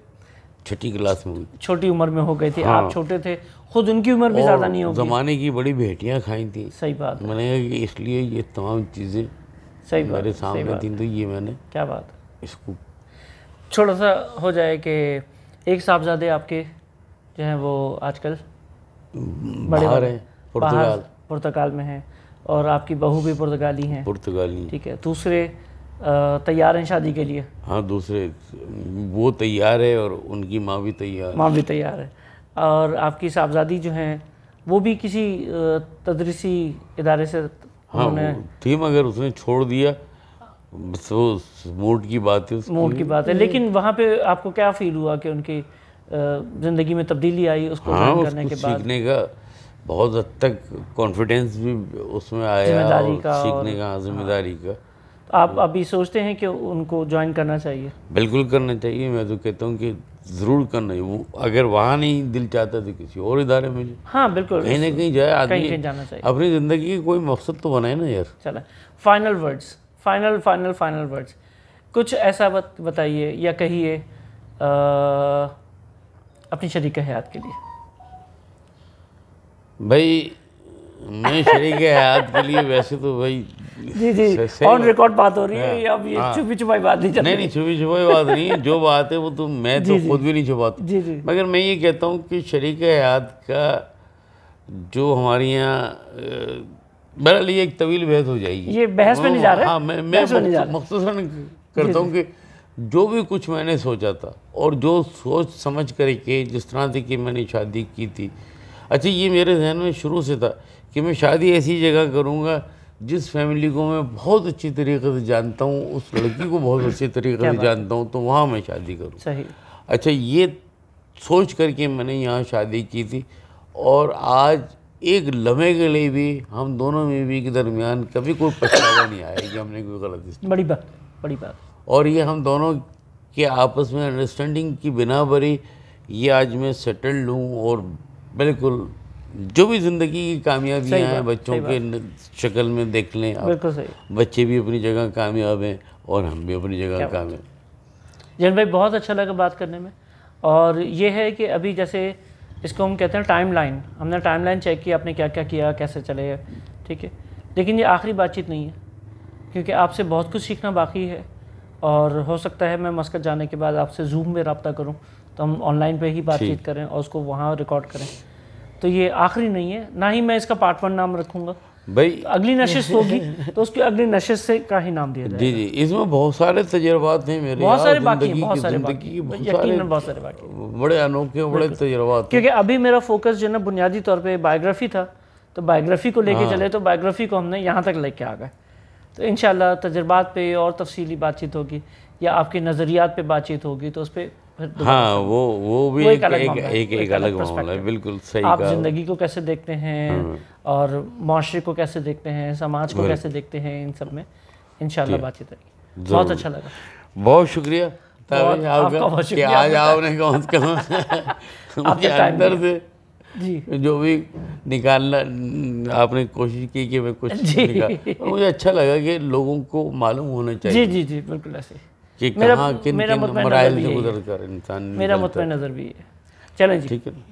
छठी क्लास में हुई छोटी उम्र में हो गई थी हाँ। आप छोटे थे खुद उनकी उम्र भी ज़्यादा नहीं हो ज़माने की बड़ी भेटियाँ खाई थी सही बात मैंने कहा कि इसलिए ये तमाम चीज़ें सही मेरे सामने थी तो ये मैंने क्या बात इसको छोटा सा हो जाए कि एक साहबजादे आपके जो हैं वो आजकल बड़े बाहर हैं पुर्तगाल पुर्तगाल में हैं और आपकी बहू भी पुर्तगाली हैं पुर्तगाली ठीक है दूसरे तैयार हैं शादी के लिए हाँ दूसरे वो तैयार है और उनकी माँ भी तैयार माँ भी तैयार है और आपकी साहबजादी जो हैं वो भी किसी तदरीसी इदारे से हाँ थी मगर उसने छोड़ दिया बस वो मूड की बात है मूड की बात है लेकिन वहाँ पे आपको क्या फील हुआ कि उनकी ज़िंदगी में तब्दीली आई उसको हाँ, उसको के बाद सीखने का बहुत हद तक कॉन्फिडेंस भी उसमें आया जिम्मेदारी का सीखने का हाँ। जिम्मेदारी का तो आप अभी सोचते हैं कि उनको ज्वाइन करना चाहिए बिल्कुल करना चाहिए मैं तो कहता हूँ कि ज़रूर करना चाहिए अगर वहाँ नहीं दिल चाहता तो किसी और इदारे में हाँ बिल्कुल कहीं ना कहीं जाए आदमी कहीं जाना चाहिए अपनी ज़िंदगी की कोई मकसद तो बनाए ना यार चला final words final final final words कुछ ऐसा बताइए या कहिए अपनी शरीक हयात के लिए भाई मैं शरीक हयात के लिए वैसे तो भाई जी जी ऑन रिकॉर्ड बात हो रही है हाँ, अब ये हाँ। छुपी छुपाई बात नहीं चल नहीं नहीं छुपी छुपाई बात नहीं जो बात है वो तो मैं तो खुद भी नहीं छुपाता जी जी मगर मैं ये कहता हूँ कि शरीक हयात का जो हमारे यहाँ बहरहाल ये एक तवील बहस हो जाएगी ये बहस में नहीं जा रहा हाँ मैं मैं मुख्तसर करता हूँ कि जो भी कुछ मैंने सोचा था और जो सोच समझ कर के जिस तरह से कि मैंने शादी की थी अच्छा ये मेरे जहन में शुरू से था कि मैं शादी ऐसी जगह करूँगा जिस फैमिली को मैं बहुत अच्छी तरीके से जानता हूँ उस लड़की को बहुत अच्छी तरीके से जानता हूँ तो वहाँ मैं शादी करूँ अच्छा ये सोच करके मैंने यहाँ शादी की थी और आज एक लम्हे के लिए भी हम दोनों में भी के दरमियान कभी कोई पछतावा नहीं आया कि हमने कोई गलत बड़ी बात बड़ी बात और ये हम दोनों के आपस में अंडरस्टैंडिंग की बिना बरी ये आज मैं सेटल्ड हूँ और बिल्कुल जो भी ज़िंदगी की कामयाबियाँ हैं बच्चों के शक्ल में देख लें बिल्कुल सही बच्चे भी अपनी जगह कामयाब हैं और हम भी अपनी जगह कामयाब जन भाई बहुत अच्छा लगा बात करने में और ये है कि अभी जैसे इसको हम कहते हैं टाइम लाइन हमने टाइम लाइन चेक किया आपने क्या क्या किया कैसे चले ठीक है लेकिन ये आखिरी बातचीत नहीं है क्योंकि आपसे बहुत कुछ सीखना बाकी है और हो सकता है मैं मस्कत जाने के बाद आपसे जूम में रबता करूँ तो हम ऑनलाइन पे ही बातचीत करें और उसको वहाँ रिकॉर्ड करें तो ये आखिरी नहीं है ना ही मैं इसका पार्ट वन नाम रखूँगा भाई तो अगली नशिश होगी तो उसकी अगली नशिश से का ही नाम दिया जाएगा जी जी इसमें बहुत सारे तजर्बात हैं मेरे बहुत सारे बाकी बहुत सारे बाकी बहुत सारे बाकी बड़े अनोखे बड़े तजर्बात क्योंकि अभी मेरा फोकस जो है ना बुनियादी तौर पर बायोग्राफी था तो बायोग्राफी को लेके हाँ। चले तो बायोग्राफी को हमने यहाँ तक लेके आ गए तो इन तजर्बात पे और तफसली बातचीत होगी या आपके नज़रियात पे बातचीत होगी तो उस पर हाँ वो वो भी वो एक, एक, एक, एक, एक, एक अलग मामला है बिल्कुल सही आप ज़िंदगी को कैसे देखते हैं हम्म। और माशरे को कैसे देखते हैं समाज को कैसे देखते हैं इन सब में इन बातचीत रहेगी बहुत अच्छा लगा बहुत शुक्रिया आपका, बहुत शुक्रिया आज आपने कम से जो भी निकालना आपने कोशिश की कि मैं कुछ निकाल मुझे अच्छा लगा कि लोगों को मालूम होना चाहिए जी जी जी बिल्कुल ऐसे कि कहाँ किन किन मराइल से गुजर कर इंसान मेरा मतम नज़र भी है चलें जी ठीक है